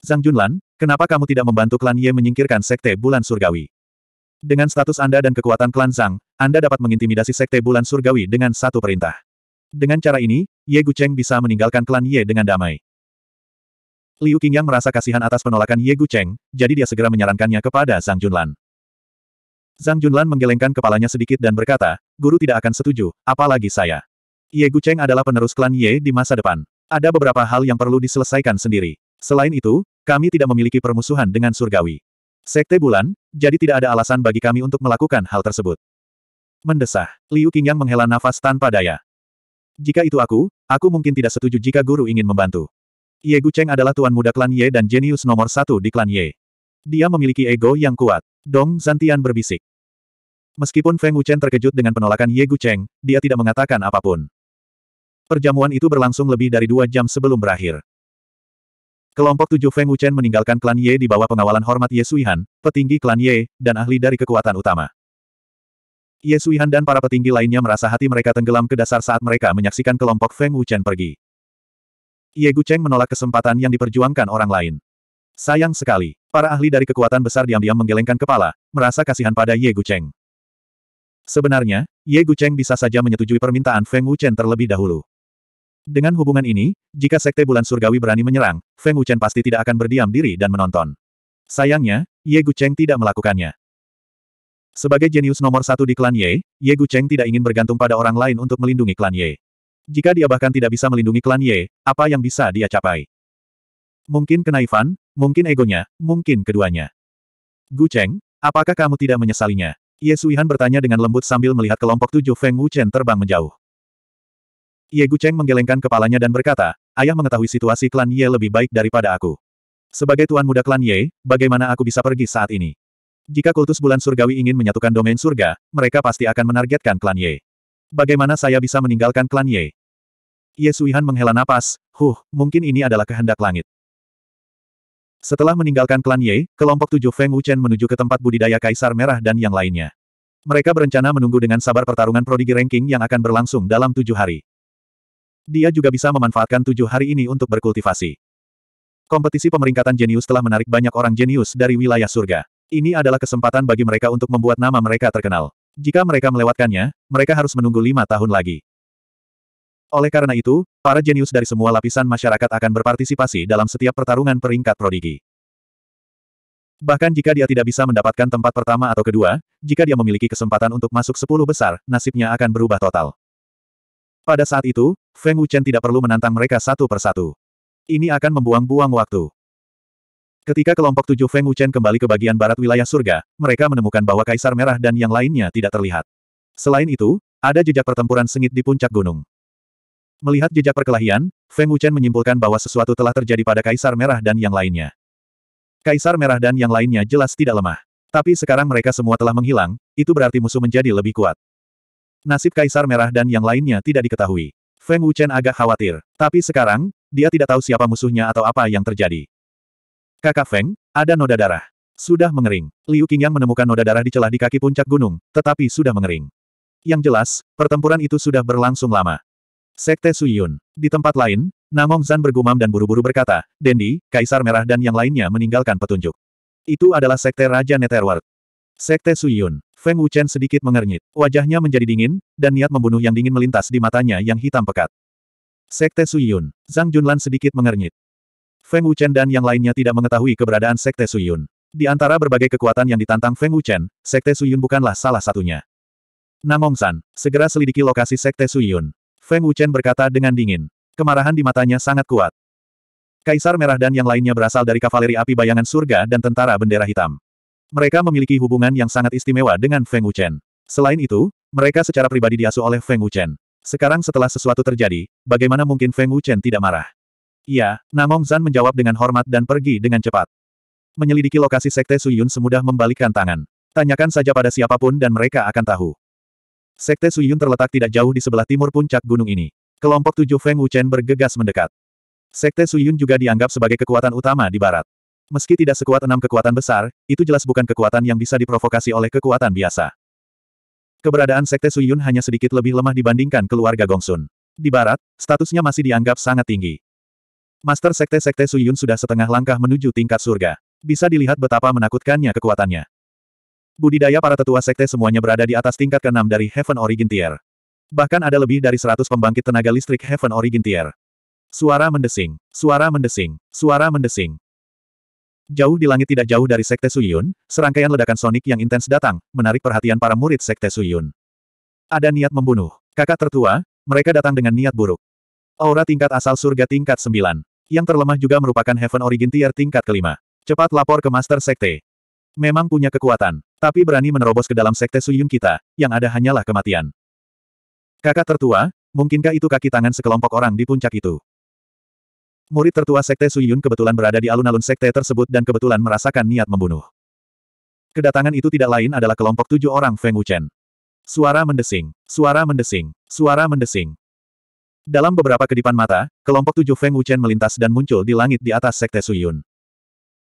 Zhang Junlan, kenapa kamu tidak membantu klan Ye menyingkirkan Sekte Bulan Surgawi? Dengan status Anda dan kekuatan klan Zhang, Anda dapat mengintimidasi Sekte Bulan Surgawi dengan satu perintah. Dengan cara ini, Ye Gu Cheng bisa meninggalkan klan Ye dengan damai. Liu Qingyang merasa kasihan atas penolakan Ye Gu Cheng, jadi dia segera menyarankannya kepada Zhang Junlan. Zhang Junlan menggelengkan kepalanya sedikit dan berkata, guru tidak akan setuju, apalagi saya. Ye Gu Cheng adalah penerus klan Ye di masa depan. Ada beberapa hal yang perlu diselesaikan sendiri. Selain itu, kami tidak memiliki permusuhan dengan surgawi. Sekte bulan, jadi tidak ada alasan bagi kami untuk melakukan hal tersebut. Mendesah, Liu Qingyang menghela nafas tanpa daya. Jika itu aku, aku mungkin tidak setuju jika guru ingin membantu. Ye Cheng adalah tuan muda klan Ye dan jenius nomor satu di klan Ye. Dia memiliki ego yang kuat. Dong Zantian berbisik. Meskipun Feng Wuchen terkejut dengan penolakan Ye Cheng, dia tidak mengatakan apapun. Perjamuan itu berlangsung lebih dari dua jam sebelum berakhir. Kelompok tujuh Feng Wuchen meninggalkan klan Ye di bawah pengawalan hormat Ye Suihan, petinggi klan Ye, dan ahli dari kekuatan utama. Ye Suihan dan para petinggi lainnya merasa hati mereka tenggelam ke dasar saat mereka menyaksikan kelompok Feng Wuchen pergi. Ye Gu Cheng menolak kesempatan yang diperjuangkan orang lain. Sayang sekali, para ahli dari kekuatan besar diam-diam menggelengkan kepala, merasa kasihan pada Ye Gu Cheng. Sebenarnya, Ye Gu Cheng bisa saja menyetujui permintaan Feng Wuchen terlebih dahulu. Dengan hubungan ini, jika Sekte Bulan Surgawi berani menyerang, Feng Wuchen pasti tidak akan berdiam diri dan menonton. Sayangnya, Ye Gu Cheng tidak melakukannya. Sebagai jenius nomor satu di klan Ye, Ye Gu Cheng tidak ingin bergantung pada orang lain untuk melindungi klan Ye. Jika dia bahkan tidak bisa melindungi klan Ye, apa yang bisa dia capai? Mungkin kenaifan, mungkin egonya, mungkin keduanya. Gu Cheng, apakah kamu tidak menyesalinya? Ye Suihan bertanya dengan lembut sambil melihat kelompok tujuh Feng Wuchen terbang menjauh. Ye Gucheng menggelengkan kepalanya dan berkata, ayah mengetahui situasi klan Ye lebih baik daripada aku. Sebagai tuan muda klan Ye, bagaimana aku bisa pergi saat ini? Jika kultus bulan surgawi ingin menyatukan domain surga, mereka pasti akan menargetkan klan Ye. Bagaimana saya bisa meninggalkan klan Ye? Ye Suihan menghela napas, huh, mungkin ini adalah kehendak langit. Setelah meninggalkan klan Ye, kelompok tujuh Feng Wuchen menuju ke tempat budidaya Kaisar Merah dan yang lainnya. Mereka berencana menunggu dengan sabar pertarungan prodigi ranking yang akan berlangsung dalam tujuh hari. Dia juga bisa memanfaatkan tujuh hari ini untuk berkultivasi. Kompetisi pemeringkatan jenius telah menarik banyak orang jenius dari wilayah surga. Ini adalah kesempatan bagi mereka untuk membuat nama mereka terkenal. Jika mereka melewatkannya, mereka harus menunggu lima tahun lagi. Oleh karena itu, para jenius dari semua lapisan masyarakat akan berpartisipasi dalam setiap pertarungan peringkat prodigi. Bahkan jika dia tidak bisa mendapatkan tempat pertama atau kedua, jika dia memiliki kesempatan untuk masuk sepuluh besar, nasibnya akan berubah total. Pada saat itu, Feng Wuchen tidak perlu menantang mereka satu persatu. Ini akan membuang-buang waktu. Ketika kelompok tujuh Feng Wuchen kembali ke bagian barat wilayah surga, mereka menemukan bahwa Kaisar Merah dan yang lainnya tidak terlihat. Selain itu, ada jejak pertempuran sengit di puncak gunung. Melihat jejak perkelahian, Feng Wuchen menyimpulkan bahwa sesuatu telah terjadi pada Kaisar Merah dan yang lainnya. Kaisar Merah dan yang lainnya jelas tidak lemah. Tapi sekarang mereka semua telah menghilang, itu berarti musuh menjadi lebih kuat. Nasib Kaisar Merah dan yang lainnya tidak diketahui. Feng Wuchen agak khawatir. Tapi sekarang, dia tidak tahu siapa musuhnya atau apa yang terjadi. Kakak Feng, ada noda darah. Sudah mengering. Liu Qingyang menemukan noda darah di celah di kaki puncak gunung, tetapi sudah mengering. Yang jelas, pertempuran itu sudah berlangsung lama. Sekte Suyun. Di tempat lain, Namong Zan bergumam dan buru-buru berkata, Dendi, Kaisar Merah dan yang lainnya meninggalkan petunjuk. Itu adalah Sekte Raja Netherworld. Sekte Suyun. Feng Wuchen sedikit mengernyit. Wajahnya menjadi dingin, dan niat membunuh yang dingin melintas di matanya yang hitam pekat. Sekte Suyun. Zhang Junlan sedikit mengernyit. Feng Wuchen dan yang lainnya tidak mengetahui keberadaan Sekte Suyun. Di antara berbagai kekuatan yang ditantang Feng Wuchen, Sekte Suyun bukanlah salah satunya. Namong San, segera selidiki lokasi Sekte Suyun. Feng Wuchen berkata dengan dingin. Kemarahan di matanya sangat kuat. Kaisar Merah dan yang lainnya berasal dari kavaleri api bayangan surga dan tentara bendera hitam. Mereka memiliki hubungan yang sangat istimewa dengan Feng Wuchen. Selain itu, mereka secara pribadi diasuh oleh Feng Wuchen. Sekarang setelah sesuatu terjadi, bagaimana mungkin Feng Wuchen tidak marah? Iya, Namong Zan menjawab dengan hormat dan pergi dengan cepat. Menyelidiki lokasi Sekte Suyun semudah membalikkan tangan. Tanyakan saja pada siapapun dan mereka akan tahu. Sekte Suyun terletak tidak jauh di sebelah timur puncak gunung ini. Kelompok tujuh Feng Wuchen bergegas mendekat. Sekte Suyun juga dianggap sebagai kekuatan utama di barat. Meski tidak sekuat enam kekuatan besar, itu jelas bukan kekuatan yang bisa diprovokasi oleh kekuatan biasa. Keberadaan Sekte Suyun hanya sedikit lebih lemah dibandingkan keluarga Gongsun. Di barat, statusnya masih dianggap sangat tinggi. Master Sekte Sekte Suyun sudah setengah langkah menuju tingkat surga. Bisa dilihat betapa menakutkannya kekuatannya. Budidaya para tetua Sekte semuanya berada di atas tingkat keenam dari Heaven Origin Tier. Bahkan ada lebih dari seratus pembangkit tenaga listrik Heaven Origin Tier. Suara mendesing, suara mendesing, suara mendesing. Jauh di langit tidak jauh dari Sekte Suyun, serangkaian ledakan sonik yang intens datang, menarik perhatian para murid Sekte Suyun. Ada niat membunuh. Kakak tertua, mereka datang dengan niat buruk. Aura tingkat asal surga tingkat 9. Yang terlemah juga merupakan Heaven Origin Tier tingkat kelima. Cepat lapor ke Master Sekte. Memang punya kekuatan, tapi berani menerobos ke dalam Sekte Suyun kita, yang ada hanyalah kematian. Kakak tertua, mungkinkah itu kaki tangan sekelompok orang di puncak itu? Murid tertua Sekte Suyun kebetulan berada di alun-alun Sekte tersebut dan kebetulan merasakan niat membunuh. Kedatangan itu tidak lain adalah kelompok tujuh orang Feng Wuchen. Suara mendesing, suara mendesing, suara mendesing. Dalam beberapa kedipan mata, kelompok tujuh Feng Wuchen melintas dan muncul di langit di atas Sekte Suyun.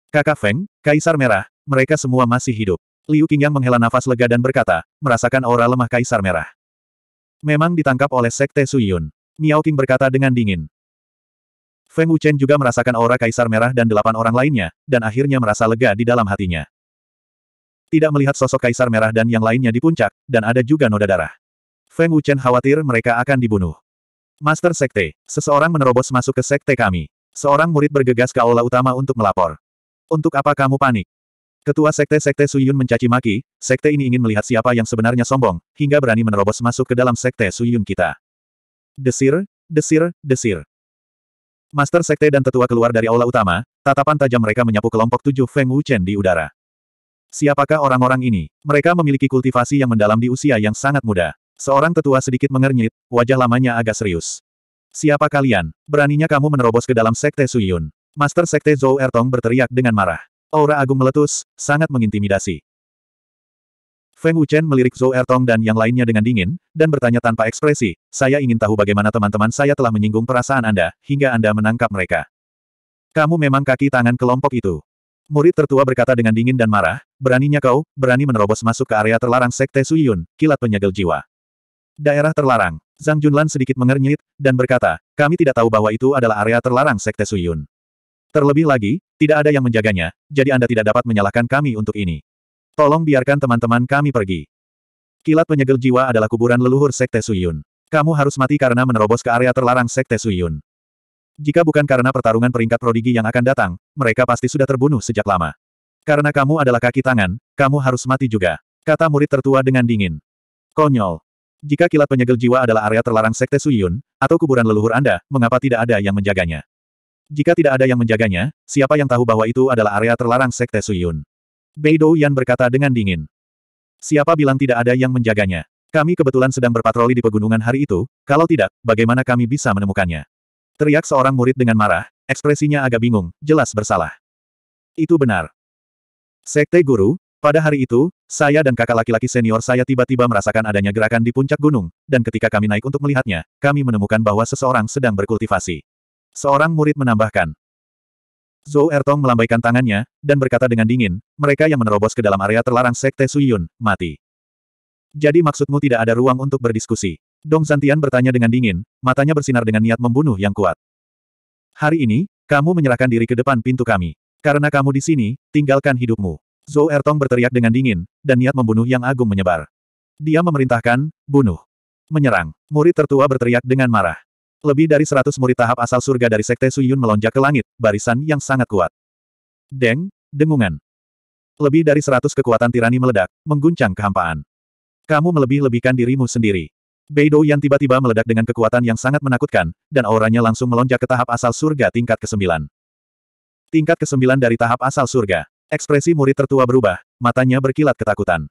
Kakak Feng, Kaisar Merah, mereka semua masih hidup. Liu Qingyang menghela nafas lega dan berkata, merasakan aura lemah Kaisar Merah. Memang ditangkap oleh Sekte Suyun. Miao Qing berkata dengan dingin. Feng Wuchen juga merasakan aura Kaisar Merah dan delapan orang lainnya, dan akhirnya merasa lega di dalam hatinya. Tidak melihat sosok Kaisar Merah dan yang lainnya di puncak, dan ada juga noda darah. Feng Wuchen khawatir mereka akan dibunuh. Master Sekte, seseorang menerobos masuk ke Sekte kami. Seorang murid bergegas ke aula utama untuk melapor. Untuk apa kamu panik? Ketua Sekte Sekte Suyun mencaci maki, Sekte ini ingin melihat siapa yang sebenarnya sombong, hingga berani menerobos masuk ke dalam Sekte Suyun kita. Desir, desir, desir. Master Sekte dan tetua keluar dari aula utama, tatapan tajam mereka menyapu kelompok tujuh Feng Wuchen di udara. Siapakah orang-orang ini? Mereka memiliki kultivasi yang mendalam di usia yang sangat muda. Seorang tetua sedikit mengernyit, wajah lamanya agak serius. Siapa kalian? Beraninya kamu menerobos ke dalam Sekte Suyun. Master Sekte Zhou Ertong berteriak dengan marah. Aura agung meletus, sangat mengintimidasi. Feng Wuchen melirik Zhou Ertong dan yang lainnya dengan dingin, dan bertanya tanpa ekspresi, saya ingin tahu bagaimana teman-teman saya telah menyinggung perasaan Anda, hingga Anda menangkap mereka. Kamu memang kaki tangan kelompok itu. Murid tertua berkata dengan dingin dan marah, beraninya kau, berani menerobos masuk ke area terlarang Sekte Suyun, kilat penyegel jiwa. Daerah terlarang, Zhang Junlan sedikit mengernyit, dan berkata, kami tidak tahu bahwa itu adalah area terlarang Sekte Suyun. Terlebih lagi, tidak ada yang menjaganya, jadi Anda tidak dapat menyalahkan kami untuk ini. Tolong biarkan teman-teman kami pergi. Kilat penyegel jiwa adalah kuburan leluhur Sekte Suyun. Kamu harus mati karena menerobos ke area terlarang Sekte Suyun. Jika bukan karena pertarungan peringkat prodigi yang akan datang, mereka pasti sudah terbunuh sejak lama. Karena kamu adalah kaki tangan, kamu harus mati juga. Kata murid tertua dengan dingin. Konyol. Jika kilat penyegel jiwa adalah area terlarang Sekte Suyun, atau kuburan leluhur Anda, mengapa tidak ada yang menjaganya? Jika tidak ada yang menjaganya, siapa yang tahu bahwa itu adalah area terlarang Sekte Suyun? Beidou Yan berkata dengan dingin. Siapa bilang tidak ada yang menjaganya? Kami kebetulan sedang berpatroli di pegunungan hari itu, kalau tidak, bagaimana kami bisa menemukannya? Teriak seorang murid dengan marah, ekspresinya agak bingung, jelas bersalah. Itu benar. Sekte Guru, pada hari itu, saya dan kakak laki-laki senior saya tiba-tiba merasakan adanya gerakan di puncak gunung, dan ketika kami naik untuk melihatnya, kami menemukan bahwa seseorang sedang berkultivasi. Seorang murid menambahkan, Zhou Ertong melambaikan tangannya, dan berkata dengan dingin, mereka yang menerobos ke dalam area terlarang Sekte Suyun, mati. Jadi maksudmu tidak ada ruang untuk berdiskusi? Dong Zantian bertanya dengan dingin, matanya bersinar dengan niat membunuh yang kuat. Hari ini, kamu menyerahkan diri ke depan pintu kami. Karena kamu di sini, tinggalkan hidupmu. Zhou Ertong berteriak dengan dingin, dan niat membunuh yang agung menyebar. Dia memerintahkan, bunuh. Menyerang. Murid tertua berteriak dengan marah. Lebih dari seratus murid tahap asal surga dari Sekte Suyun melonjak ke langit, barisan yang sangat kuat. Deng, dengungan. Lebih dari seratus kekuatan tirani meledak, mengguncang kehampaan. Kamu melebih-lebihkan dirimu sendiri. Beidou yang tiba-tiba meledak dengan kekuatan yang sangat menakutkan, dan auranya langsung melonjak ke tahap asal surga tingkat ke-9. Tingkat ke-9 dari tahap asal surga. Ekspresi murid tertua berubah, matanya berkilat ketakutan.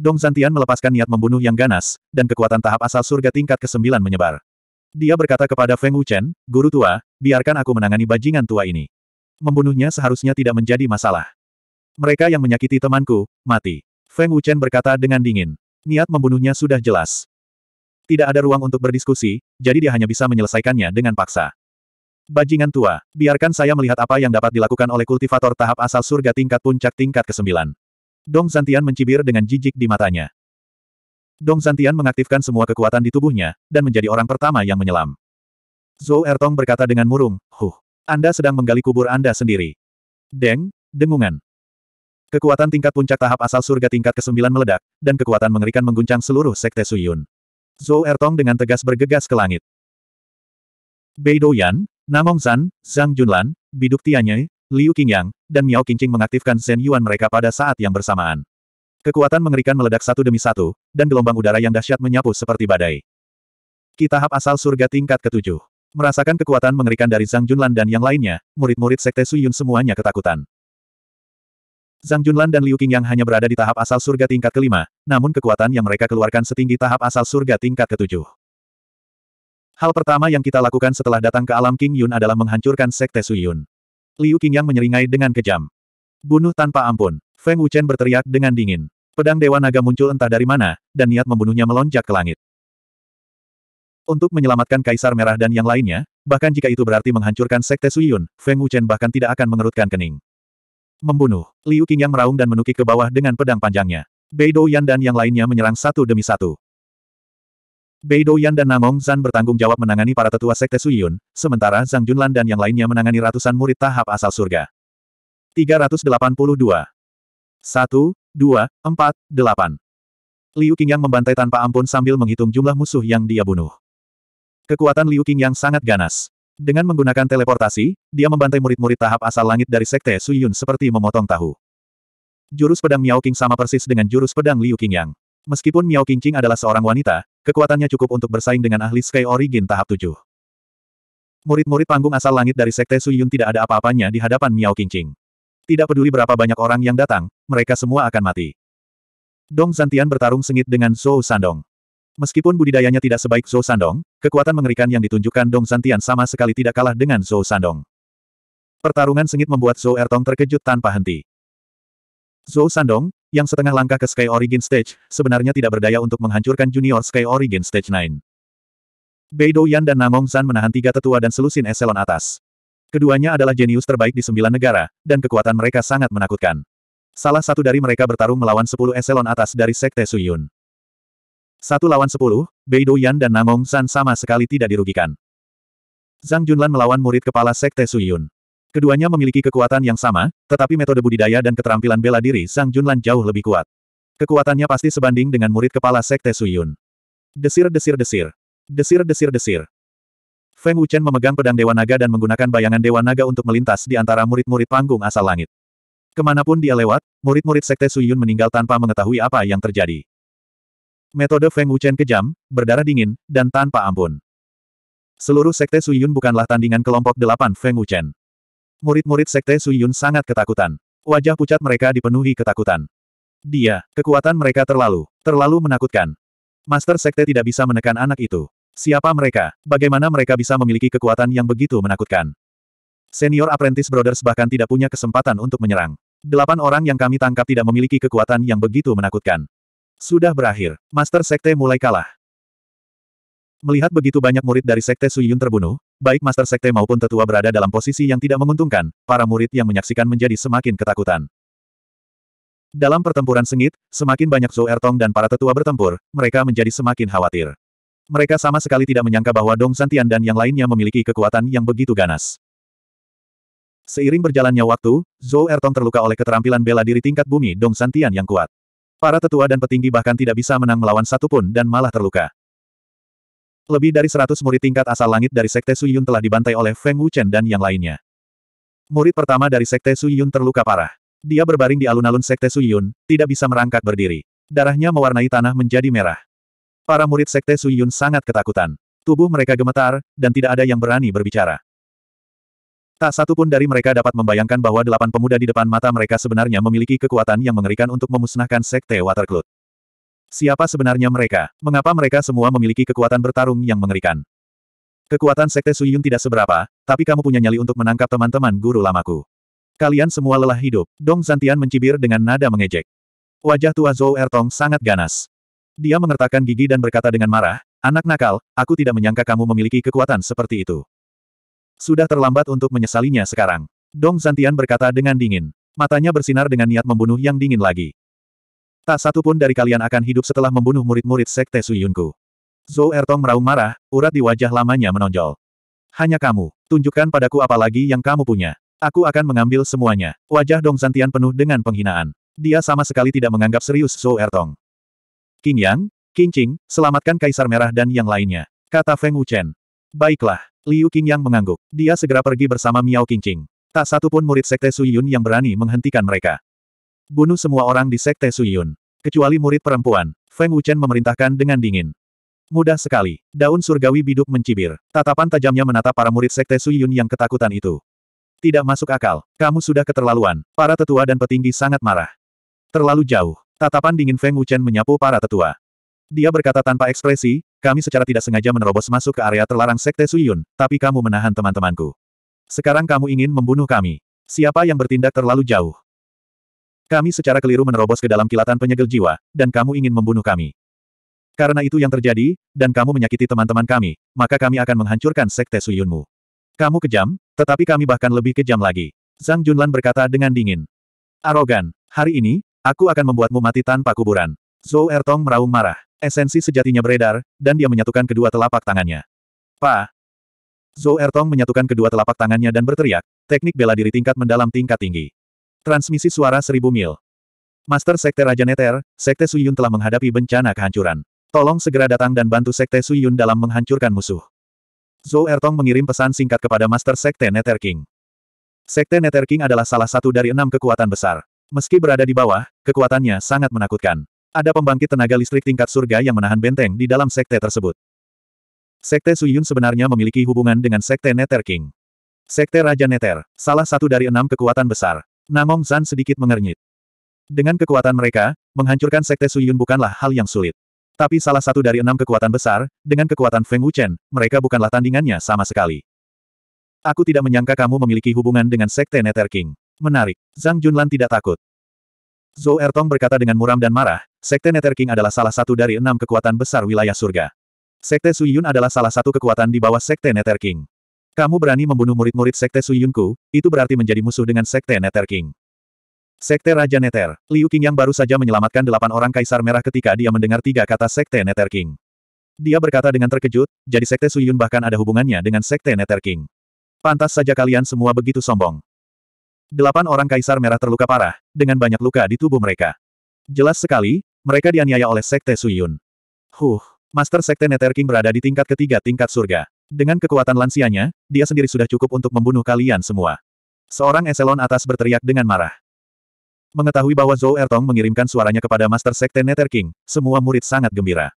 Dong Zantian melepaskan niat membunuh yang ganas, dan kekuatan tahap asal surga tingkat ke-9 menyebar. Dia berkata kepada Feng Wuchen, Guru tua, biarkan aku menangani bajingan tua ini. Membunuhnya seharusnya tidak menjadi masalah. Mereka yang menyakiti temanku, mati. Feng Wuchen berkata dengan dingin. Niat membunuhnya sudah jelas. Tidak ada ruang untuk berdiskusi, jadi dia hanya bisa menyelesaikannya dengan paksa. Bajingan tua, biarkan saya melihat apa yang dapat dilakukan oleh kultivator tahap asal surga tingkat puncak tingkat ke-9. Dong Zantian mencibir dengan jijik di matanya. Dong Zantian mengaktifkan semua kekuatan di tubuhnya, dan menjadi orang pertama yang menyelam. Zhou Ertong berkata dengan murung, Huh, Anda sedang menggali kubur Anda sendiri. Deng, dengungan. Kekuatan tingkat puncak tahap asal surga tingkat ke-9 meledak, dan kekuatan mengerikan mengguncang seluruh sekte Suyun. Zhou Ertong dengan tegas bergegas ke langit. Bei Douyan, Namong San, Zhang Junlan, Biduk Tianye, Liu Qingyang, dan Miao Qingqing mengaktifkan Zen Yuan mereka pada saat yang bersamaan. Kekuatan mengerikan meledak satu demi satu, dan gelombang udara yang dahsyat menyapu seperti badai. Ki tahap asal surga tingkat ketujuh. Merasakan kekuatan mengerikan dari Zhang Junlan dan yang lainnya, murid-murid Sekte Suyun semuanya ketakutan. Zhang Junlan dan Liu Qingyang hanya berada di tahap asal surga tingkat kelima, namun kekuatan yang mereka keluarkan setinggi tahap asal surga tingkat ketujuh. Hal pertama yang kita lakukan setelah datang ke alam King Yun adalah menghancurkan Sekte Suyun. Liu Qingyang menyeringai dengan kejam. Bunuh tanpa ampun. Feng Wuchen berteriak dengan dingin. Pedang Dewa Naga muncul entah dari mana, dan niat membunuhnya melonjak ke langit. Untuk menyelamatkan Kaisar Merah dan yang lainnya, bahkan jika itu berarti menghancurkan Sekte Suyun, Feng Wuchen bahkan tidak akan mengerutkan kening. Membunuh, Liu yang meraung dan menukik ke bawah dengan pedang panjangnya. Bei Dou Yan dan yang lainnya menyerang satu demi satu. Bei Dou Yan dan Namong Zan bertanggung jawab menangani para tetua Sekte Suyun, sementara Zhang Junlan dan yang lainnya menangani ratusan murid tahap asal surga. 382. Satu, dua, empat, delapan. Liu Qingyang membantai tanpa ampun sambil menghitung jumlah musuh yang dia bunuh. Kekuatan Liu Qingyang sangat ganas. Dengan menggunakan teleportasi, dia membantai murid-murid tahap asal langit dari Sekte Suyun seperti memotong tahu. Jurus pedang Miao Qing sama persis dengan jurus pedang Liu Qingyang. Meskipun Miao Qingqing adalah seorang wanita, kekuatannya cukup untuk bersaing dengan ahli Sky Origin tahap 7. Murid-murid panggung asal langit dari Sekte Suyun tidak ada apa-apanya di hadapan Miao Qingqing. Tidak peduli berapa banyak orang yang datang, mereka semua akan mati. Dong Zantian bertarung sengit dengan Zhou Sandong. Meskipun budidayanya tidak sebaik Zhou Sandong, kekuatan mengerikan yang ditunjukkan Dong Zantian sama sekali tidak kalah dengan Zhou Sandong. Pertarungan sengit membuat Zhou Ertong terkejut tanpa henti. Zhou Sandong, yang setengah langkah ke Sky Origin Stage, sebenarnya tidak berdaya untuk menghancurkan Junior Sky Origin Stage 9. Bei Yan dan Namong San menahan tiga tetua dan selusin eselon atas. Keduanya adalah jenius terbaik di sembilan negara, dan kekuatan mereka sangat menakutkan. Salah satu dari mereka bertarung melawan sepuluh eselon atas dari Sekte Suyun. Satu lawan sepuluh, Bei Yan dan Namong San sama sekali tidak dirugikan. Zhang Junlan melawan murid kepala Sekte Suyun. Keduanya memiliki kekuatan yang sama, tetapi metode budidaya dan keterampilan bela diri Zhang Junlan jauh lebih kuat. Kekuatannya pasti sebanding dengan murid kepala Sekte Suyun. Desir-desir-desir. Desir-desir-desir. Feng Wuchen memegang pedang Dewa Naga dan menggunakan bayangan Dewa Naga untuk melintas di antara murid-murid panggung asal langit. Kemanapun dia lewat, murid-murid Sekte Suyun meninggal tanpa mengetahui apa yang terjadi. Metode Feng Wuchen kejam, berdarah dingin, dan tanpa ampun. Seluruh Sekte Suyun bukanlah tandingan kelompok delapan Feng Wuchen. Murid-murid Sekte Suyun sangat ketakutan. Wajah pucat mereka dipenuhi ketakutan. Dia, kekuatan mereka terlalu, terlalu menakutkan. Master Sekte tidak bisa menekan anak itu. Siapa mereka? Bagaimana mereka bisa memiliki kekuatan yang begitu menakutkan? Senior Apprentice Brothers bahkan tidak punya kesempatan untuk menyerang. Delapan orang yang kami tangkap tidak memiliki kekuatan yang begitu menakutkan. Sudah berakhir, Master Sekte mulai kalah. Melihat begitu banyak murid dari Sekte Suyun terbunuh, baik Master Sekte maupun tetua berada dalam posisi yang tidak menguntungkan, para murid yang menyaksikan menjadi semakin ketakutan. Dalam pertempuran sengit, semakin banyak Zhou Ertong dan para tetua bertempur, mereka menjadi semakin khawatir. Mereka sama sekali tidak menyangka bahwa Dong Santian dan yang lainnya memiliki kekuatan yang begitu ganas. Seiring berjalannya waktu, Zhou Ertong terluka oleh keterampilan bela diri tingkat bumi Dong Santian yang kuat. Para tetua dan petinggi bahkan tidak bisa menang melawan satu pun dan malah terluka. Lebih dari seratus murid tingkat asal langit dari Sekte Yun telah dibantai oleh Feng Wuchen dan yang lainnya. Murid pertama dari Sekte Yun terluka parah. Dia berbaring di alun-alun Sekte Yun, tidak bisa merangkak berdiri. Darahnya mewarnai tanah menjadi merah. Para murid Sekte Suyun sangat ketakutan. Tubuh mereka gemetar, dan tidak ada yang berani berbicara. Tak satu pun dari mereka dapat membayangkan bahwa delapan pemuda di depan mata mereka sebenarnya memiliki kekuatan yang mengerikan untuk memusnahkan Sekte Watercloud. Siapa sebenarnya mereka? Mengapa mereka semua memiliki kekuatan bertarung yang mengerikan? Kekuatan Sekte Suyun tidak seberapa, tapi kamu punya nyali untuk menangkap teman-teman guru lamaku. Kalian semua lelah hidup. Dong Zantian mencibir dengan nada mengejek. Wajah tua Zhou Ertong sangat ganas. Dia mengertakkan gigi dan berkata dengan marah, Anak nakal, aku tidak menyangka kamu memiliki kekuatan seperti itu. Sudah terlambat untuk menyesalinya sekarang. Dong Zantian berkata dengan dingin. Matanya bersinar dengan niat membunuh yang dingin lagi. Tak satu pun dari kalian akan hidup setelah membunuh murid-murid Sekte Suyunku. Zhou Ertong meraung marah, urat di wajah lamanya menonjol. Hanya kamu, tunjukkan padaku apa lagi yang kamu punya. Aku akan mengambil semuanya. Wajah Dong Zantian penuh dengan penghinaan. Dia sama sekali tidak menganggap serius Zhou Ertong. King Yang, King Qing, selamatkan Kaisar Merah dan yang lainnya. Kata Feng Wuchen. Baiklah, Liu King Yang mengangguk. Dia segera pergi bersama Miao Qing. Tak satu pun murid Sekte Suyun yang berani menghentikan mereka. Bunuh semua orang di Sekte Suyun, Kecuali murid perempuan, Feng Wuchen memerintahkan dengan dingin. Mudah sekali, daun surgawi biduk mencibir. Tatapan tajamnya menatap para murid Sekte Suyun yang ketakutan itu. Tidak masuk akal, kamu sudah keterlaluan. Para tetua dan petinggi sangat marah. Terlalu jauh. Tatapan dingin Feng Wuchen menyapu para tetua. Dia berkata tanpa ekspresi, kami secara tidak sengaja menerobos masuk ke area terlarang Sekte Suyun, tapi kamu menahan teman-temanku. Sekarang kamu ingin membunuh kami. Siapa yang bertindak terlalu jauh? Kami secara keliru menerobos ke dalam kilatan penyegel jiwa, dan kamu ingin membunuh kami. Karena itu yang terjadi, dan kamu menyakiti teman-teman kami, maka kami akan menghancurkan Sekte Suyunmu. Kamu kejam, tetapi kami bahkan lebih kejam lagi. Zhang Junlan berkata dengan dingin. Arogan, hari ini, Aku akan membuatmu mati tanpa kuburan. Zhou Ertong meraung marah. Esensi sejatinya beredar, dan dia menyatukan kedua telapak tangannya. Pa! Zhou Ertong menyatukan kedua telapak tangannya dan berteriak, teknik bela diri tingkat mendalam tingkat tinggi. Transmisi suara seribu mil. Master Sekte Raja Neter, Sekte Suyun telah menghadapi bencana kehancuran. Tolong segera datang dan bantu Sekte Suyun dalam menghancurkan musuh. Zhou Ertong mengirim pesan singkat kepada Master Sekte Neter King. Sekte Neter King adalah salah satu dari enam kekuatan besar. Meski berada di bawah, kekuatannya sangat menakutkan. Ada pembangkit tenaga listrik tingkat surga yang menahan benteng di dalam sekte tersebut. Sekte Suyun sebenarnya memiliki hubungan dengan Sekte Nether King. Sekte Raja Nether, salah satu dari enam kekuatan besar. Namong Zan sedikit mengernyit. Dengan kekuatan mereka, menghancurkan Sekte Suyun bukanlah hal yang sulit. Tapi salah satu dari enam kekuatan besar, dengan kekuatan Feng Wuchen, mereka bukanlah tandingannya sama sekali. Aku tidak menyangka kamu memiliki hubungan dengan Sekte Nether King. Menarik. Zhang Junlan tidak takut. Zhou Ertong berkata dengan muram dan marah, Sekte Nether King adalah salah satu dari enam kekuatan besar wilayah surga. Sekte Suyun adalah salah satu kekuatan di bawah Sekte Nether King. Kamu berani membunuh murid-murid Sekte Suyunku, itu berarti menjadi musuh dengan Sekte Nether King. Sekte Raja Nether, Liu King yang baru saja menyelamatkan delapan orang Kaisar Merah ketika dia mendengar tiga kata Sekte Nether King. Dia berkata dengan terkejut, jadi Sekte Suyun bahkan ada hubungannya dengan Sekte Nether King. Pantas saja kalian semua begitu sombong. Delapan orang kaisar merah terluka parah, dengan banyak luka di tubuh mereka. Jelas sekali, mereka dianiaya oleh Sekte Suyun. Huh, Master Sekte Nether King berada di tingkat ketiga tingkat surga. Dengan kekuatan lansianya, dia sendiri sudah cukup untuk membunuh kalian semua. Seorang eselon atas berteriak dengan marah. Mengetahui bahwa Zhou Ertong mengirimkan suaranya kepada Master Sekte Nether King, semua murid sangat gembira.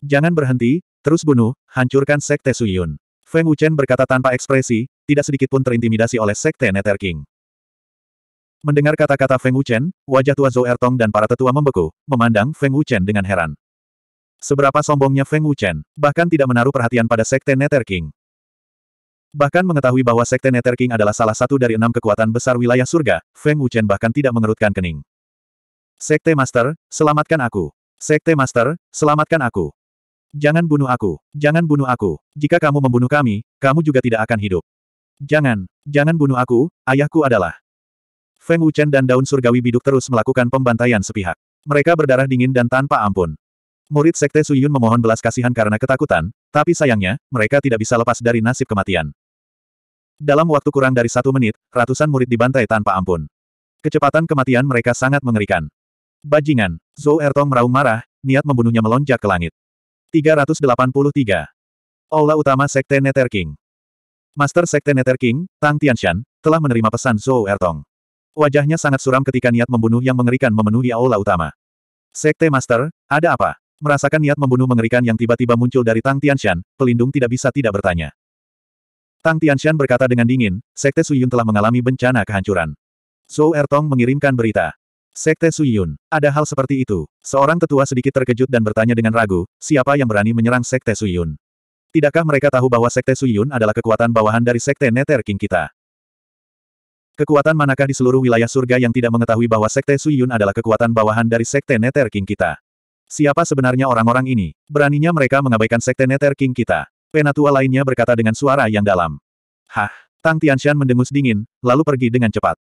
Jangan berhenti, terus bunuh, hancurkan Sekte Suyun. Feng Wuchen berkata tanpa ekspresi, tidak sedikit pun terintimidasi oleh Sekte Nether King. Mendengar kata-kata Feng Wuchen, wajah tua Zhou Ertong dan para tetua membeku, memandang Feng Wuchen dengan heran. Seberapa sombongnya Feng Wuchen, bahkan tidak menaruh perhatian pada Sekte Nether King. Bahkan mengetahui bahwa Sekte Nether King adalah salah satu dari enam kekuatan besar wilayah surga, Feng Wuchen bahkan tidak mengerutkan kening. Sekte Master, selamatkan aku. Sekte Master, selamatkan aku. Jangan bunuh aku, jangan bunuh aku. Jika kamu membunuh kami, kamu juga tidak akan hidup. Jangan, jangan bunuh aku, ayahku adalah. Feng Wuchen dan daun surgawi biduk terus melakukan pembantaian sepihak. Mereka berdarah dingin dan tanpa ampun. Murid Sekte Suyun memohon belas kasihan karena ketakutan, tapi sayangnya, mereka tidak bisa lepas dari nasib kematian. Dalam waktu kurang dari satu menit, ratusan murid dibantai tanpa ampun. Kecepatan kematian mereka sangat mengerikan. Bajingan, Zhou Ertong meraung marah, niat membunuhnya melonjak ke langit. 383. Aula Utama Sekte Nether King. Master Sekte Nether King, Tang Tianshan, telah menerima pesan Zhou Ertong. Wajahnya sangat suram ketika niat membunuh yang mengerikan memenuhi aula utama. Sekte Master, ada apa? Merasakan niat membunuh mengerikan yang tiba-tiba muncul dari Tang Tianshan, pelindung tidak bisa tidak bertanya. Tang Tianshan berkata dengan dingin, Sekte Suyun telah mengalami bencana kehancuran. Zhou Ertong mengirimkan berita. Sekte Suyun, ada hal seperti itu. Seorang tetua sedikit terkejut dan bertanya dengan ragu, siapa yang berani menyerang Sekte Suyun? Tidakkah mereka tahu bahwa Sekte Suyun adalah kekuatan bawahan dari Sekte Nether King kita? Kekuatan manakah di seluruh wilayah surga yang tidak mengetahui bahwa Sekte Suyun adalah kekuatan bawahan dari Sekte Nether King kita? Siapa sebenarnya orang-orang ini? Beraninya mereka mengabaikan Sekte Nether King kita? Penatua lainnya berkata dengan suara yang dalam. Hah! Tang Tianshan mendengus dingin, lalu pergi dengan cepat.